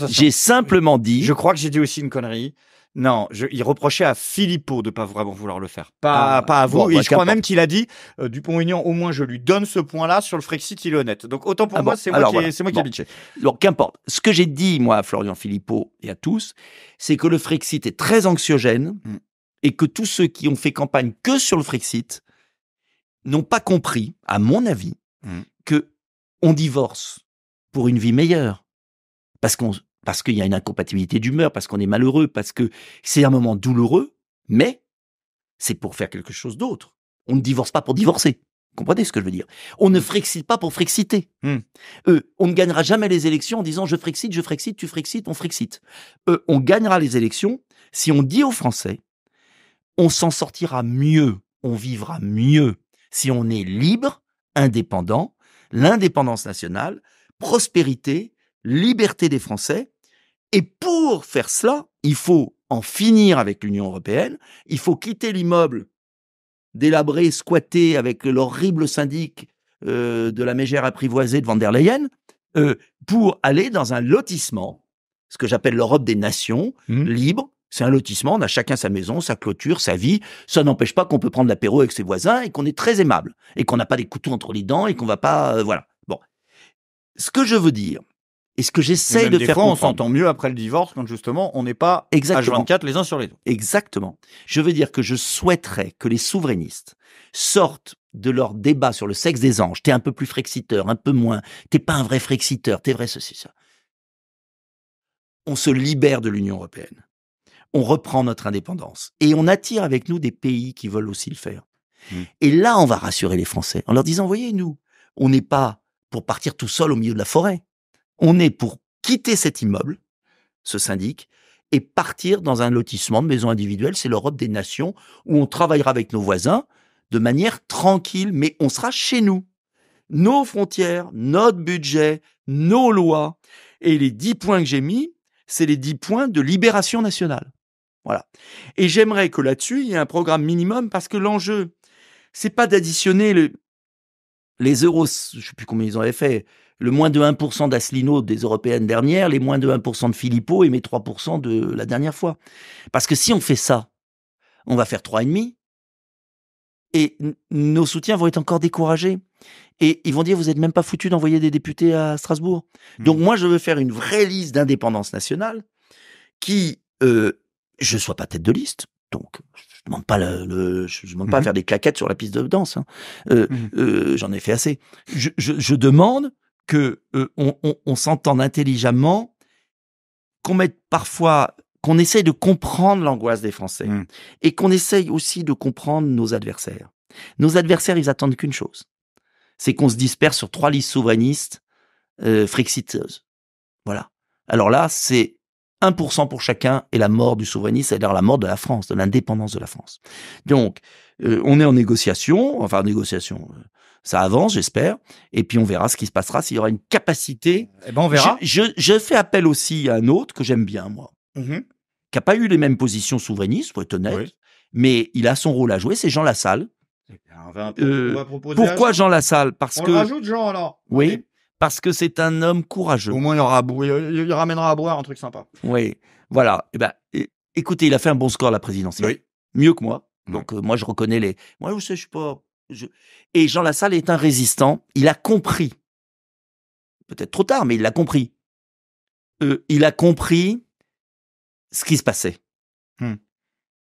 J'ai simplement dit. Je crois que j'ai dit aussi une connerie. Non, je, il reprochait à Philippot de pas vraiment vouloir le faire, pas, ah, pas à vous. et bah, je crois même qu'il a dit euh, Dupont-Aignan, au moins je lui donne ce point-là sur le Frexit, il est honnête. Donc autant pour ah moi, c'est moi, qui ai bitché. Donc qu'importe. Ce que j'ai dit moi à Florian Philippot et à tous, c'est que le Frexit est très anxiogène hmm. et que tous ceux qui ont fait campagne que sur le Frexit n'ont pas compris, à mon avis, hmm. que on divorce pour une vie meilleure. Parce qu'on, parce qu'il y a une incompatibilité d'humeur, parce qu'on est malheureux, parce que c'est un moment douloureux, mais c'est pour faire quelque chose d'autre. On ne divorce pas pour divorcer. Vous comprenez ce que je veux dire On ne hmm. frexite pas pour frexiter. Hmm. on ne gagnera jamais les élections en disant je frexite, je frexite, tu frexites, on frexite. on gagnera les élections si on dit aux Français on s'en sortira mieux, on vivra mieux si on est libre, indépendant, l'indépendance nationale, prospérité, liberté des Français. Et pour faire cela, il faut en finir avec l'Union européenne, il faut quitter l'immeuble délabré, squatté avec l'horrible syndic euh, de la mégère apprivoisée de Van der Leyen, euh, pour aller dans un lotissement, ce que j'appelle l'Europe des nations, mmh. libre. C'est un lotissement, on a chacun sa maison, sa clôture, sa vie. Ça n'empêche pas qu'on peut prendre l'apéro avec ses voisins et qu'on est très aimable et qu'on n'a pas des couteaux entre les dents et qu'on va pas, euh, voilà ce que je veux dire, et ce que j'essaye de faire comprendre. on s'entend mieux après le divorce quand justement on n'est pas Exactement. 24 les uns sur les autres. Exactement. Je veux dire que je souhaiterais que les souverainistes sortent de leur débat sur le sexe des anges. T'es un peu plus frexiteur, un peu moins. T'es pas un vrai frexiteur, t'es vrai ceci, ça. On se libère de l'Union européenne. On reprend notre indépendance. Et on attire avec nous des pays qui veulent aussi le faire. Mmh. Et là, on va rassurer les Français en leur disant, voyez, nous, on n'est pas pour partir tout seul au milieu de la forêt. On est pour quitter cet immeuble, ce syndic, et partir dans un lotissement de maisons individuelles. C'est l'Europe des nations où on travaillera avec nos voisins de manière tranquille, mais on sera chez nous. Nos frontières, notre budget, nos lois. Et les dix points que j'ai mis, c'est les dix points de libération nationale. Voilà. Et j'aimerais que là-dessus, il y ait un programme minimum parce que l'enjeu, c'est pas d'additionner le, les euros, je ne sais plus combien ils en avaient fait, le moins de 1% d'Asselineau des européennes dernières, les moins de 1% de Philippot et mes 3% de la dernière fois. Parce que si on fait ça, on va faire 3,5 et nos soutiens vont être encore découragés. Et ils vont dire, vous n'êtes même pas foutu d'envoyer des députés à Strasbourg. Mmh. Donc moi, je veux faire une vraie liste d'indépendance nationale qui, euh, je ne sois pas tête de liste, donc pas le, je, ne demande pas à mhm. faire des claquettes sur la piste de danse. Hein. Euh, mhm. euh, j'en ai fait assez. Je, demande que euh, on, s'entende intelligemment, qu'on mette parfois, qu'on essaye de comprendre l'angoisse des Français mhm. et qu'on essaye aussi de comprendre nos adversaires. Nos adversaires, ils attendent qu'une chose, c'est qu'on se disperse sur trois listes souverainistes euh, Voilà. Alors là, c'est 1% pour chacun et la mort du souverainisme, c'est-à-dire la mort de la France, de l'indépendance de la France. Donc, euh, on est en négociation, enfin négociation, euh, ça avance, j'espère, et puis on verra ce qui se passera, s'il y aura une capacité. Eh ben, on verra. Je, fais appel aussi à un autre que j'aime bien, moi, mmh qui n'a pas eu les mêmes positions souverainistes, pour être honnête, mais il a son rôle à jouer, c'est Jean Lassalle. pourquoi Jean Lassalle Parce que. On rajoute Jean alors. Oui parce que c'est un homme courageux. Au moins, il, aura il, il ramènera à boire un truc sympa. Oui, voilà. Et eh ben, écoutez, il a fait un bon score à la présidentielle. Oui. Mieux que moi. Donc, euh, moi, je reconnais les. Moi, je sais, je suis pas. Et Jean Lassalle est un résistant. Il a compris. Peut-être trop tard, mais il l'a compris. Euh, il a compris ce qui se passait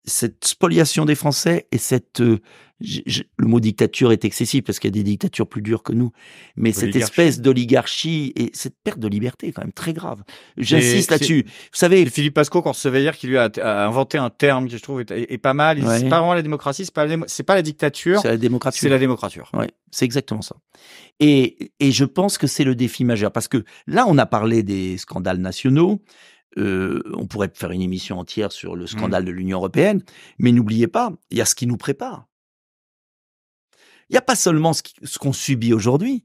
cette spoliation des Français et cette euh, le mot dictature est excessif parce qu'il y a des dictatures plus dures que nous, mais cette espèce d'oligarchie et cette perte de liberté est quand même très grave. J'insiste là-dessus. Vous savez, Philippe Pasco se veut hier, qui lui a, inventé un terme qui je trouve est, pas mal. C'est pas vraiment la démocratie, c'est pas la, dictature, c'est la démocratie. C'est la démocratie. c'est exactement ça. Et et je pense que c'est le défi majeur parce que là on a parlé des scandales nationaux. Euh, on pourrait faire une émission entière sur le mmh. scandale de l'Union européenne, mais n'oubliez pas, il y a ce qui nous prépare. Il n'y a pas seulement ce qu'on subit aujourd'hui.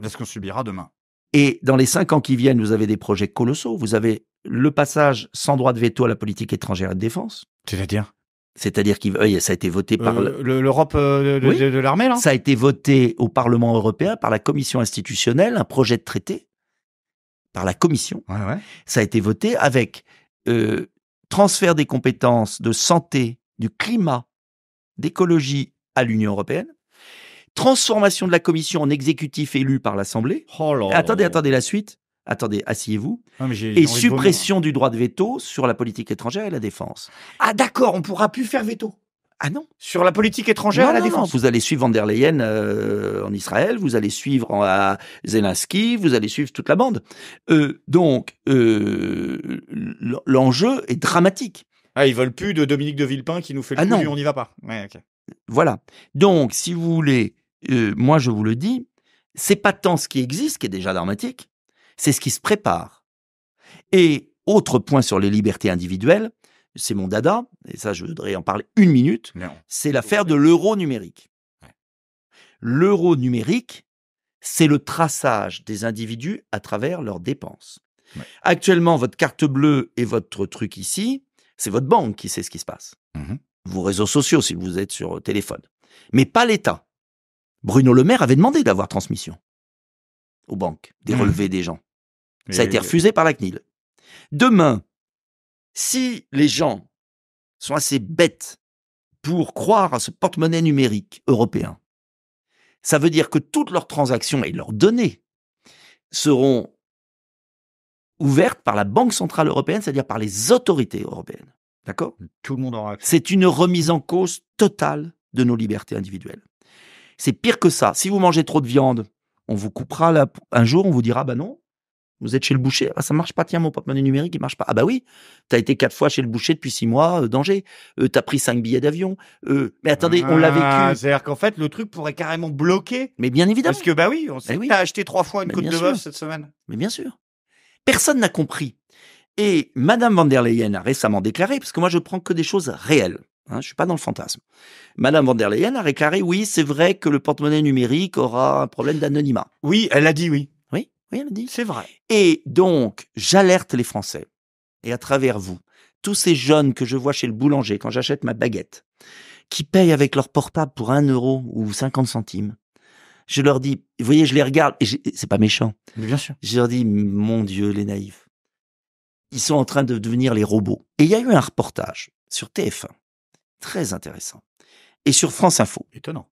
Mais ce qu'on subira demain. Et dans les cinq ans qui viennent, vous avez des projets colossaux. Vous avez le passage sans droit de veto à la politique étrangère et de défense. C'est-à-dire c'est-à-dire que ça a été voté par euh, l'Europe euh, de l'armée là. Ça a été voté au Parlement européen par la Commission institutionnelle, un projet de traité par la Commission. Ça a été voté avec euh, transfert des compétences de santé, du climat, d'écologie à l'Union européenne, transformation de la Commission en exécutif élu par l'Assemblée. Oh attendez, attendez la suite. Attendez, asseyez-vous. et suppression du droit de veto sur la politique étrangère et la défense. Ah d'accord, on pourra plus faire veto. Ah non Sur la politique étrangère la défense Vous allez suivre van der Leyen euh, en Israël, vous allez suivre euh, Zelensky, vous allez suivre toute la bande. Euh, donc, l'enjeu est dramatique. Ah, ils veulent plus de Dominique de Villepin qui nous fait le ah coup on n'y va pas. Voilà. Donc, si vous voulez, moi je vous le dis, c'est pas tant ce qui existe qui est déjà dramatique, c'est ce qui se prépare. Et autre point sur les libertés individuelles, c'est mon dada, et ça je voudrais en parler une minute, c'est l'affaire de l'euro numérique. L'euro numérique, c'est le traçage des individus à travers leurs dépenses. Actuellement, votre carte bleue et votre truc ici, c'est votre banque qui sait ce qui se passe. Mmh Vos réseaux sociaux si vous êtes sur euh, téléphone. Mais pas l'État. Bruno Le Maire avait demandé d'avoir transmission aux banques, des mmh. relevés des gens. Ça a été refusé par la CNIL. Demain, si les gens sont assez bêtes pour croire à ce porte-monnaie numérique européen, ça veut dire que toutes leurs transactions et leurs données seront ouvertes par la Banque centrale européenne, c'est-à-dire par les autorités européennes. D'accord Tout le monde aura C'est une remise en cause totale de nos libertés individuelles. C'est pire que ça. Si vous mangez trop de viande, on vous coupera un jour, on vous dira, ben non, vous êtes chez le boucher. Ah, bah, ça marche pas. Tiens, mon porte-monnaie numérique, il marche pas. Ah, bah oui. T'as été quatre fois chez le boucher depuis six mois, euh, danger. Euh, T'as pris cinq billets d'avion. Euh, mais attendez, on l'a vécu. Ah, c'est-à-dire qu'en fait, le truc pourrait carrément bloquer. Mais bien évidemment. Parce que, bah oui, on eh sait oui. acheté trois fois une coupe de bœuf cette semaine. Mais bien sûr. Personne n'a compris. Et Madame van der Leyen a récemment déclaré, parce que moi, je prends que des choses réelles. Hein, je ne suis pas dans le fantasme. Madame van der Leyen a déclaré oui, c'est vrai que le porte-monnaie numérique aura un problème d'anonymat. Oui, elle a dit oui. C'est vrai. Et donc, j'alerte les Français, et à travers vous, tous ces jeunes que je vois chez le boulanger quand j'achète ma baguette, qui payent avec leur portable pour 1 euro ou 50 centimes, je leur dis, vous voyez, je les regarde, et c'est pas méchant. bien sûr. Je leur dis, mon Dieu, les naïfs. Ils sont en train de devenir les robots. Et il y a eu un reportage sur TF1, très intéressant, et sur France Info. Étonnant.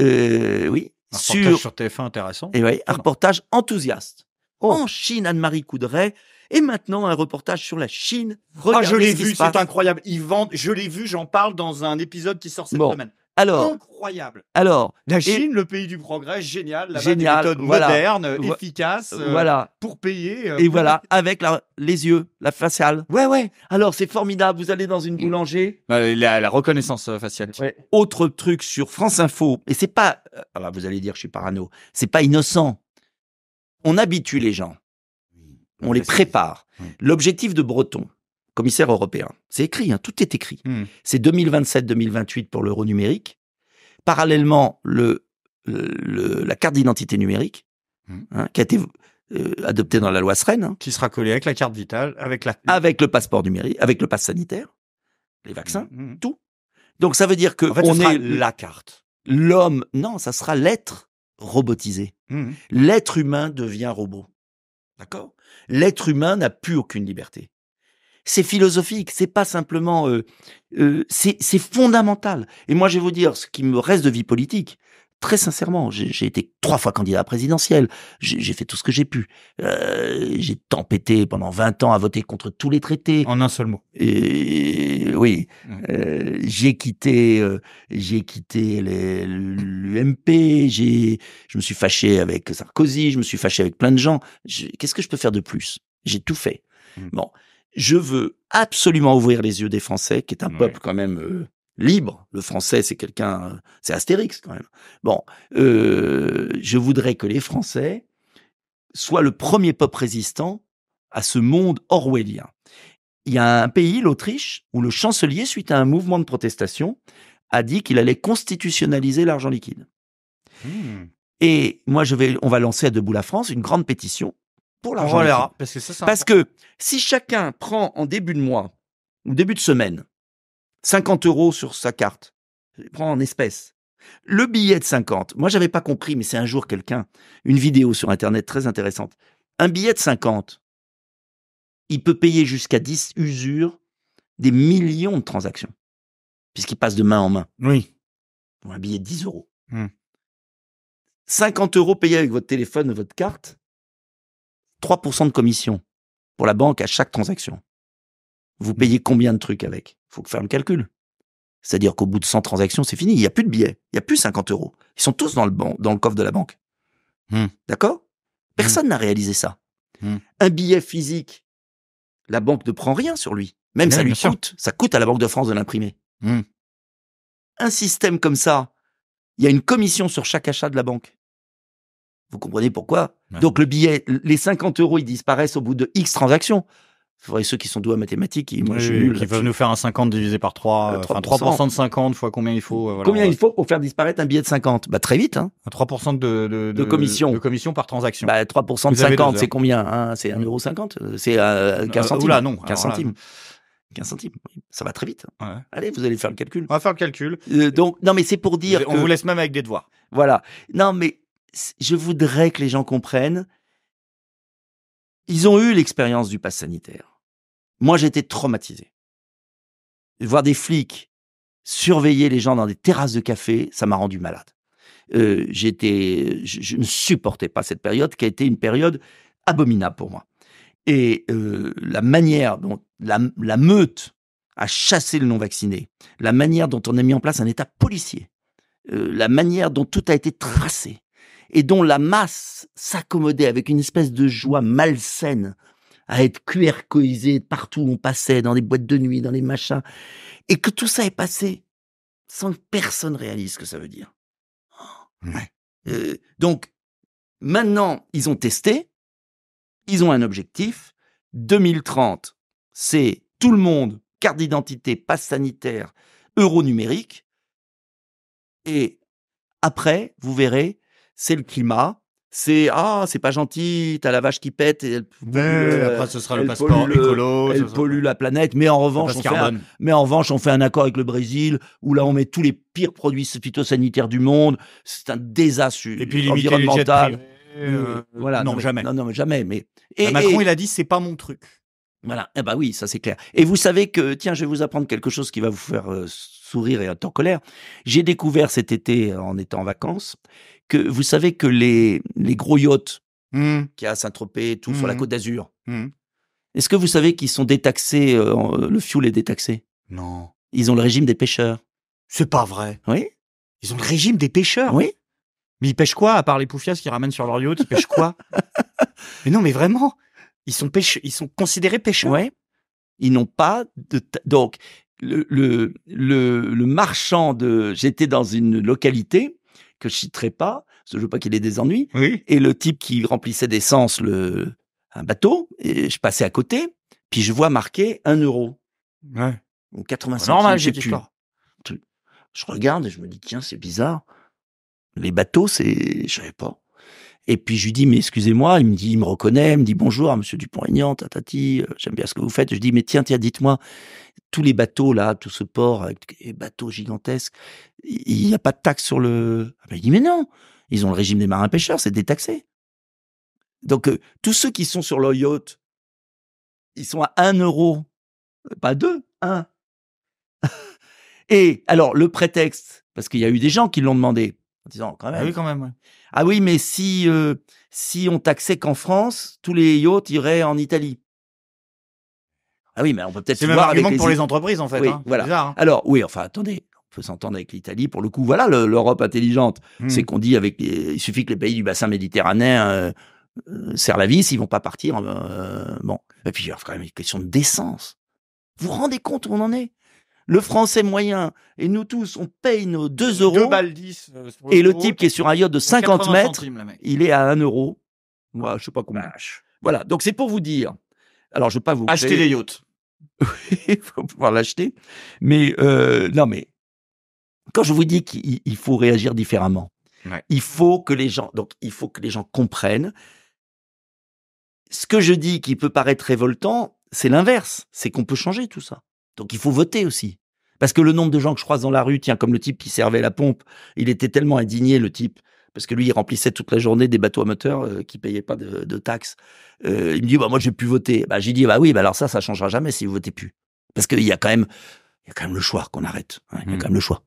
Euh, oui, sur... sur TF1 intéressant. Et eh un reportage enthousiaste. Oh. En Chine, Anne-Marie Coudray. Et maintenant, un reportage sur la Chine. ah, je l'ai vu, c'est incroyable. Ils vendent, je l'ai vu, j'en parle dans un épisode qui sort cette semaine. Alors, incroyable. Alors, la Chine, le pays du progrès, génial, la méthode moderne, voilà, pour payer. Euh. et voilà, avec les yeux, la faciale. Ouais, ouais. Alors, c'est formidable. Vous allez dans une mm. boulangerie. Bah, la, reconnaissance euh, faciale. Autre truc sur France Info, et c'est pas. Euh, alors, ah bah, vous allez dire, je suis parano. C'est pas innocent. On habitue les gens. On les bah, prépare. L'objectif de Breton, commissaire européen. C'est écrit, hein, tout est écrit. Hmm. C'est 2027-2028 pour l'euro numérique. Parallèlement, la carte d'identité numérique, hmm. hein, qui a été euh, adoptée dans la loi Sren. Hein. qui sera collée avec la carte vitale, avec la... Avec le passeport numérique, avec le passe sanitaire, les vaccins, hmm, tout. Donc ça veut dire que est la carte. L'homme, non, ça sera l'être robotisé. L'être humain devient robot. D'accord L'être humain n'a plus aucune liberté c'est philosophique, c'est pas simplement, euh, euh, c'est fondamental. Et moi, je vais vous dire ce qui me reste de vie politique. Très sincèrement, j'ai été trois fois candidat à la J'ai fait tout ce que j'ai pu. Euh, j'ai tempêté pendant 20 ans à voter contre tous les traités. En un seul mot. Et, oui. Mmh. j'ai quitté, j'ai quitté l'UMP. J'ai, je me suis fâché avec Sarkozy. Je me suis fâché avec plein de gens. Qu'est-ce que je peux faire de plus J'ai tout fait. Mmh. Bon, je veux absolument ouvrir les yeux des Français, qui est un peuple quand même euh, libre. Le Français, c'est quelqu'un, euh, c'est Astérix quand même. Bon, euh, je voudrais que les Français soient le premier peuple résistant à ce monde orwellien. Il y a un pays, l'Autriche, où le chancelier, suite à un mouvement de protestation, a dit qu'il allait constitutionnaliser l'argent liquide. Mmh. Et moi, je vais, on va lancer à Debout la France une grande pétition pour ah, la parce que si chacun prend en début de mois ou début de semaine 50 euros sur sa carte, il prend en espèces. Le billet de 50, moi j'avais pas compris, mais c'est un jour quelqu'un, une vidéo sur internet très intéressante. Un billet de 50, il peut payer jusqu'à 10 usures des millions de transactions, puisqu'il passe de main en main. Oui. Pour un billet de 10 euros. 50 hmm. euros payés avec votre téléphone ou votre carte, 3% de commission pour la banque à chaque transaction. Vous payez combien de trucs avec Il faut faire le calcul. C'est-à-dire qu'au bout de 100 transactions, c'est fini. Il n'y a plus de billets. Il n'y a plus 50 euros. Ils sont tous dans le, coffre de la banque. Hmm. D'accord Personne hmm. n'a réalisé ça. Hmm. Un billet physique, la banque ne prend rien sur lui. Même eh ça lui coûte. Ça coûte à la Banque de France de l'imprimer. Un système comme ça, il y a une commission sur chaque achat de la banque. Vous comprenez pourquoi donc le billet, les 50 euros, ils disparaissent au bout de X transactions. voyez, ceux qui sont doués à mathématiques, ils, moi, peuvent nous faire un 50 divisé par 3, 3%, euh, de 50 fois combien il faut. Euh, combien il faut pour faire disparaître un billet de 50 Bah très vite. Hein. 3% euh, de, de, commission. De commission par transaction. Bah 3% de 50, c'est combien hein C'est 1,50€ mm. C'est 15 centimes. Oula, non. 15 centimes. 15 centimes. Ça va très vite. Hein. Allez, vous allez faire le calcul. On va faire le calcul. donc, non, mais c'est pour dire. On vous laisse même avec des devoirs. Voilà. Non, mais je voudrais que les gens comprennent, ils ont eu l'expérience du pass sanitaire. Moi, j'étais traumatisé. Voir des flics surveiller les gens dans des terrasses de café, ça m'a rendu malade. Euh, j'étais, je, ne supportais pas cette période qui a été une période abominable pour moi. Et euh, la manière dont la, meute a chassé le non-vacciné, la manière dont on a mis en place un État policier, euh, la manière dont tout a été tracé, et dont la masse s'accommodait avec une espèce de joie malsaine à être cuircoisé partout où on passait, dans les boîtes de nuit, dans les machins, et que tout ça est passé sans que personne réalise ce que ça veut dire. Mmh. Euh, donc, maintenant, ils ont testé, ils ont un objectif. 2030, c'est tout le monde, carte d'identité, passe sanitaire, euro numérique. Et après, vous verrez, c'est le climat, c'est ah c'est pas gentil, t'as la vache qui pète et elle pollue, euh, après ce sera le passeport pollue, écolo, euh, elle pollue la planète. Mais en revanche, on fait un, mais en revanche, on fait un accord avec le Brésil où là on met tous les pires produits phytosanitaires du monde. C'est un désastre et puis, environnemental. voilà, non, jamais. Non, non, jamais. Mais bah, et, Macron, il a dit c'est pas mon truc. Voilà, eh ben oui, ça c'est clair. Et vous savez que, tiens, je vais vous apprendre quelque chose qui va vous faire euh, sourire et être en colère. J'ai découvert cet été, en étant en vacances, que vous savez que les, les gros yachts mmh. qui a à Saint-Tropez, tout sur la mmh. côte d'Azur, mmh. est-ce que vous savez qu'ils sont détaxés, euh, euh, le fioul est détaxé Non. Ils ont le régime des pêcheurs. C'est pas vrai. Oui. Ils ont le régime des pêcheurs Oui. Mais ils pêchent quoi, à part les poufias qui ramènent sur leur yacht Ils pêchent quoi Mais non, mais vraiment ils sont, ils sont considérés pêcheurs. Ils n'ont pas de. Donc, le, le, marchand de. J'étais dans une localité que je citerai pas, parce que je veux pas qu'il ait des ennuis. Et le type qui remplissait d'essence le un bateau, et je passais à côté, puis je vois marqué 1 euro. Ouais. Ou 85 euros. Normal, j'ai plus. Je regarde et je me dis, tiens, c'est bizarre. Les bateaux, c'est. Je savais pas. Et puis je lui dis, mais excusez-moi, il me dit, il me reconnaît, il me dit bonjour, hein, monsieur Dupont-Aignan, tatati, euh, j'aime bien ce que vous faites. Je dis, mais tiens, tiens, dites-moi, tous les bateaux là, tout ce port, avec les bateaux gigantesques, il n'y a pas de taxe sur le. Ah ben, il dit, mais non, ils ont le régime des marins pêcheurs, c'est détaxé. Donc euh, tous ceux qui sont sur leur yacht, ils sont à 1 euro, euh, pas deux, un. Et alors le prétexte, parce qu'il y a eu des gens qui l'ont demandé, disant quand ah même. Ah oui, quand même. Ah oui, mais si euh, si on taxait qu'en France, tous les yachts iraient en Italie. Ah oui, mais on peut peut-être voir même avec pour les entreprises en fait. Hein. voilà. Hein. Alors oui, enfin attendez, on peut s'entendre avec l'Italie. Pour le coup, voilà l'Europe intelligente. Mmh. C'est qu'on dit avec il suffit que les pays du bassin méditerranéen euh, euh, serrent la vis, ils vont pas partir. bon, et puis il y a quand même une question de décence. Vous vous rendez compte où on en est le français moyen, et nous tous, on paye nos 2 euros. Euh, et le type qui est sur un yacht de 50 mètres, il est à 1 euro. Moi, je sais pas combien. Voilà. Donc, c'est pour vous dire. Alors, je ne pas vous. Acheter des yachts. il faut pouvoir l'acheter. Mais, euh, non, mais, quand je vous dis qu'il faut réagir différemment, il faut que les gens, donc, il faut que les gens comprennent. Ce que je dis qui peut paraître révoltant, c'est l'inverse. C'est qu'on peut changer tout ça. Donc il faut voter aussi. Parce que le nombre de gens que je croise dans la rue, tiens, comme le type qui servait la pompe, il était tellement indigné, le type, parce que lui, il remplissait toute la journée des bateaux à moteur euh, qui payaient pas de, taxes. Euh, il me dit, bah, moi, j'ai pu voter. Bah, j'ai dit, bah oui, bah, alors ça, ça changera jamais si vous votez plus. Parce qu'il y a quand même, il y a quand même le choix qu'on arrête. Hein. il y a mmh. quand même le choix.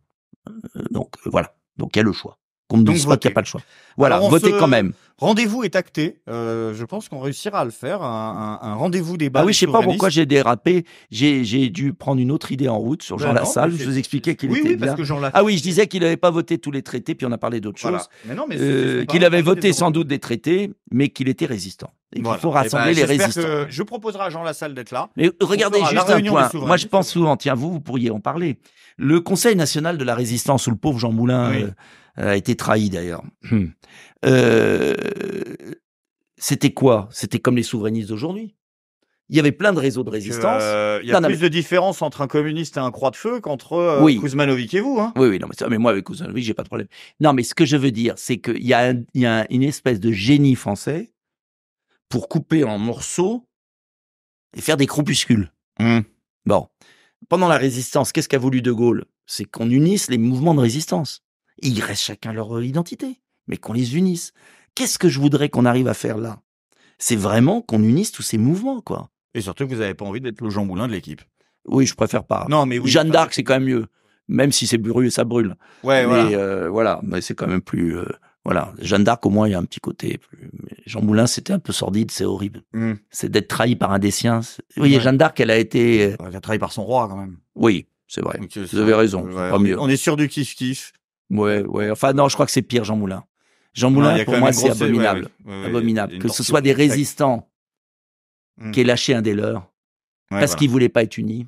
Euh, donc, euh, voilà. Donc, il y a le choix qu'on me dise qu'il n'y a pas le choix. Voilà, votez quand même. Rendez-vous est acté. Euh, je pense qu'on réussira à le faire. Un, rendez-vous débat. Ah oui, je sais pas pourquoi j'ai dérapé. J'ai dû prendre une autre idée en route sur ben Jean Lassalle. je vous expliquais qu'il était oui, Ah oui, je disais qu'il n'avait pas voté tous les traités, puis on a parlé d'autres voilà. choses. Euh, qu'il avait voté sans doute des traités, mais qu'il était résistant. Et faut eh ben, rassembler les résistants. je proposerai à Jean Lassalle d'être là. Mais euh, regardez juste un point. Moi, je pense souvent. Tiens, vous, vous pourriez en parler. Le Conseil national de la résistance, ou le pauvre Jean Moulin a été trahi d'ailleurs. Hmm. Euh, c'était quoi C'était comme les souverainistes d'aujourd'hui. Il y avait plein de réseaux de résistance. Euh, il y a plus de différence entre un communiste et un croix de feu qu'entre euh, Kuzmanovic et vous. Hein. Oui, oui, non, mais, moi avec Kuzmanovic, j'ai pas de problème. Non, mais ce que je veux dire, c'est qu'il y a, une espèce de génie français pour couper en morceaux et faire des crépuscules. Hmm. Bon. Pendant la résistance, qu'est-ce qu'a voulu De Gaulle C'est qu'on unisse les mouvements de résistance. Il reste chacun leur identité, mais qu'on les unisse. Qu'est-ce que je voudrais qu'on arrive à faire là C'est vraiment qu'on unisse tous ces mouvements, quoi. Et surtout que vous n'avez pas envie d'être le Jean Moulin de l'équipe. Oui, je préfère pas. Non, mais Jeanne d'Arc, c'est quand même mieux, même si c'est et ça brûle. Ouais, mais, euh, voilà. mais c'est quand même plus. Euh, voilà, Jeanne d'Arc, au moins, il y a un petit côté. Jean Moulin, c'était un peu sordide, c'est horrible. Mmh. C'est d'être trahi par un des siens. Vous voyez, Jeanne d'Arc, elle a été. Elle a trahi par son roi, quand même. Oui, c'est vrai. Euh, vous avez raison. mieux. on est sûr du kiff-kiff. Ouais, ouais. Enfin, non, je crois que c'est pire, Jean Moulin. Jean Moulin, pour moi, c'est abominable. abominable. Que ce soit des résistants hmm. qui aient lâché un des leurs parce qu'ils ne voulaient pas être unis.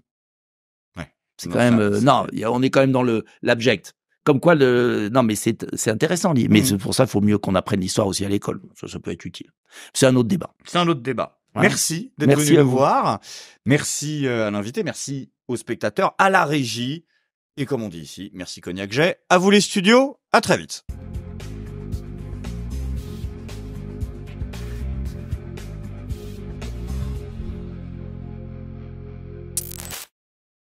C'est quand même. Euh, non, on est quand même dans le l'abject. Comme quoi, le... non, mais c'est intéressant. Mais hmm. c'est pour ça qu'il faut mieux qu'on apprenne l'histoire aussi à l'école. Ça, peut être utile. C'est un autre débat. C'est un autre débat. Merci d'être venu nous voir. Merci euh, à l'invité. Merci aux spectateurs, à la régie. Et comme on dit ici, merci Cognac J, À vous les studios, à très vite.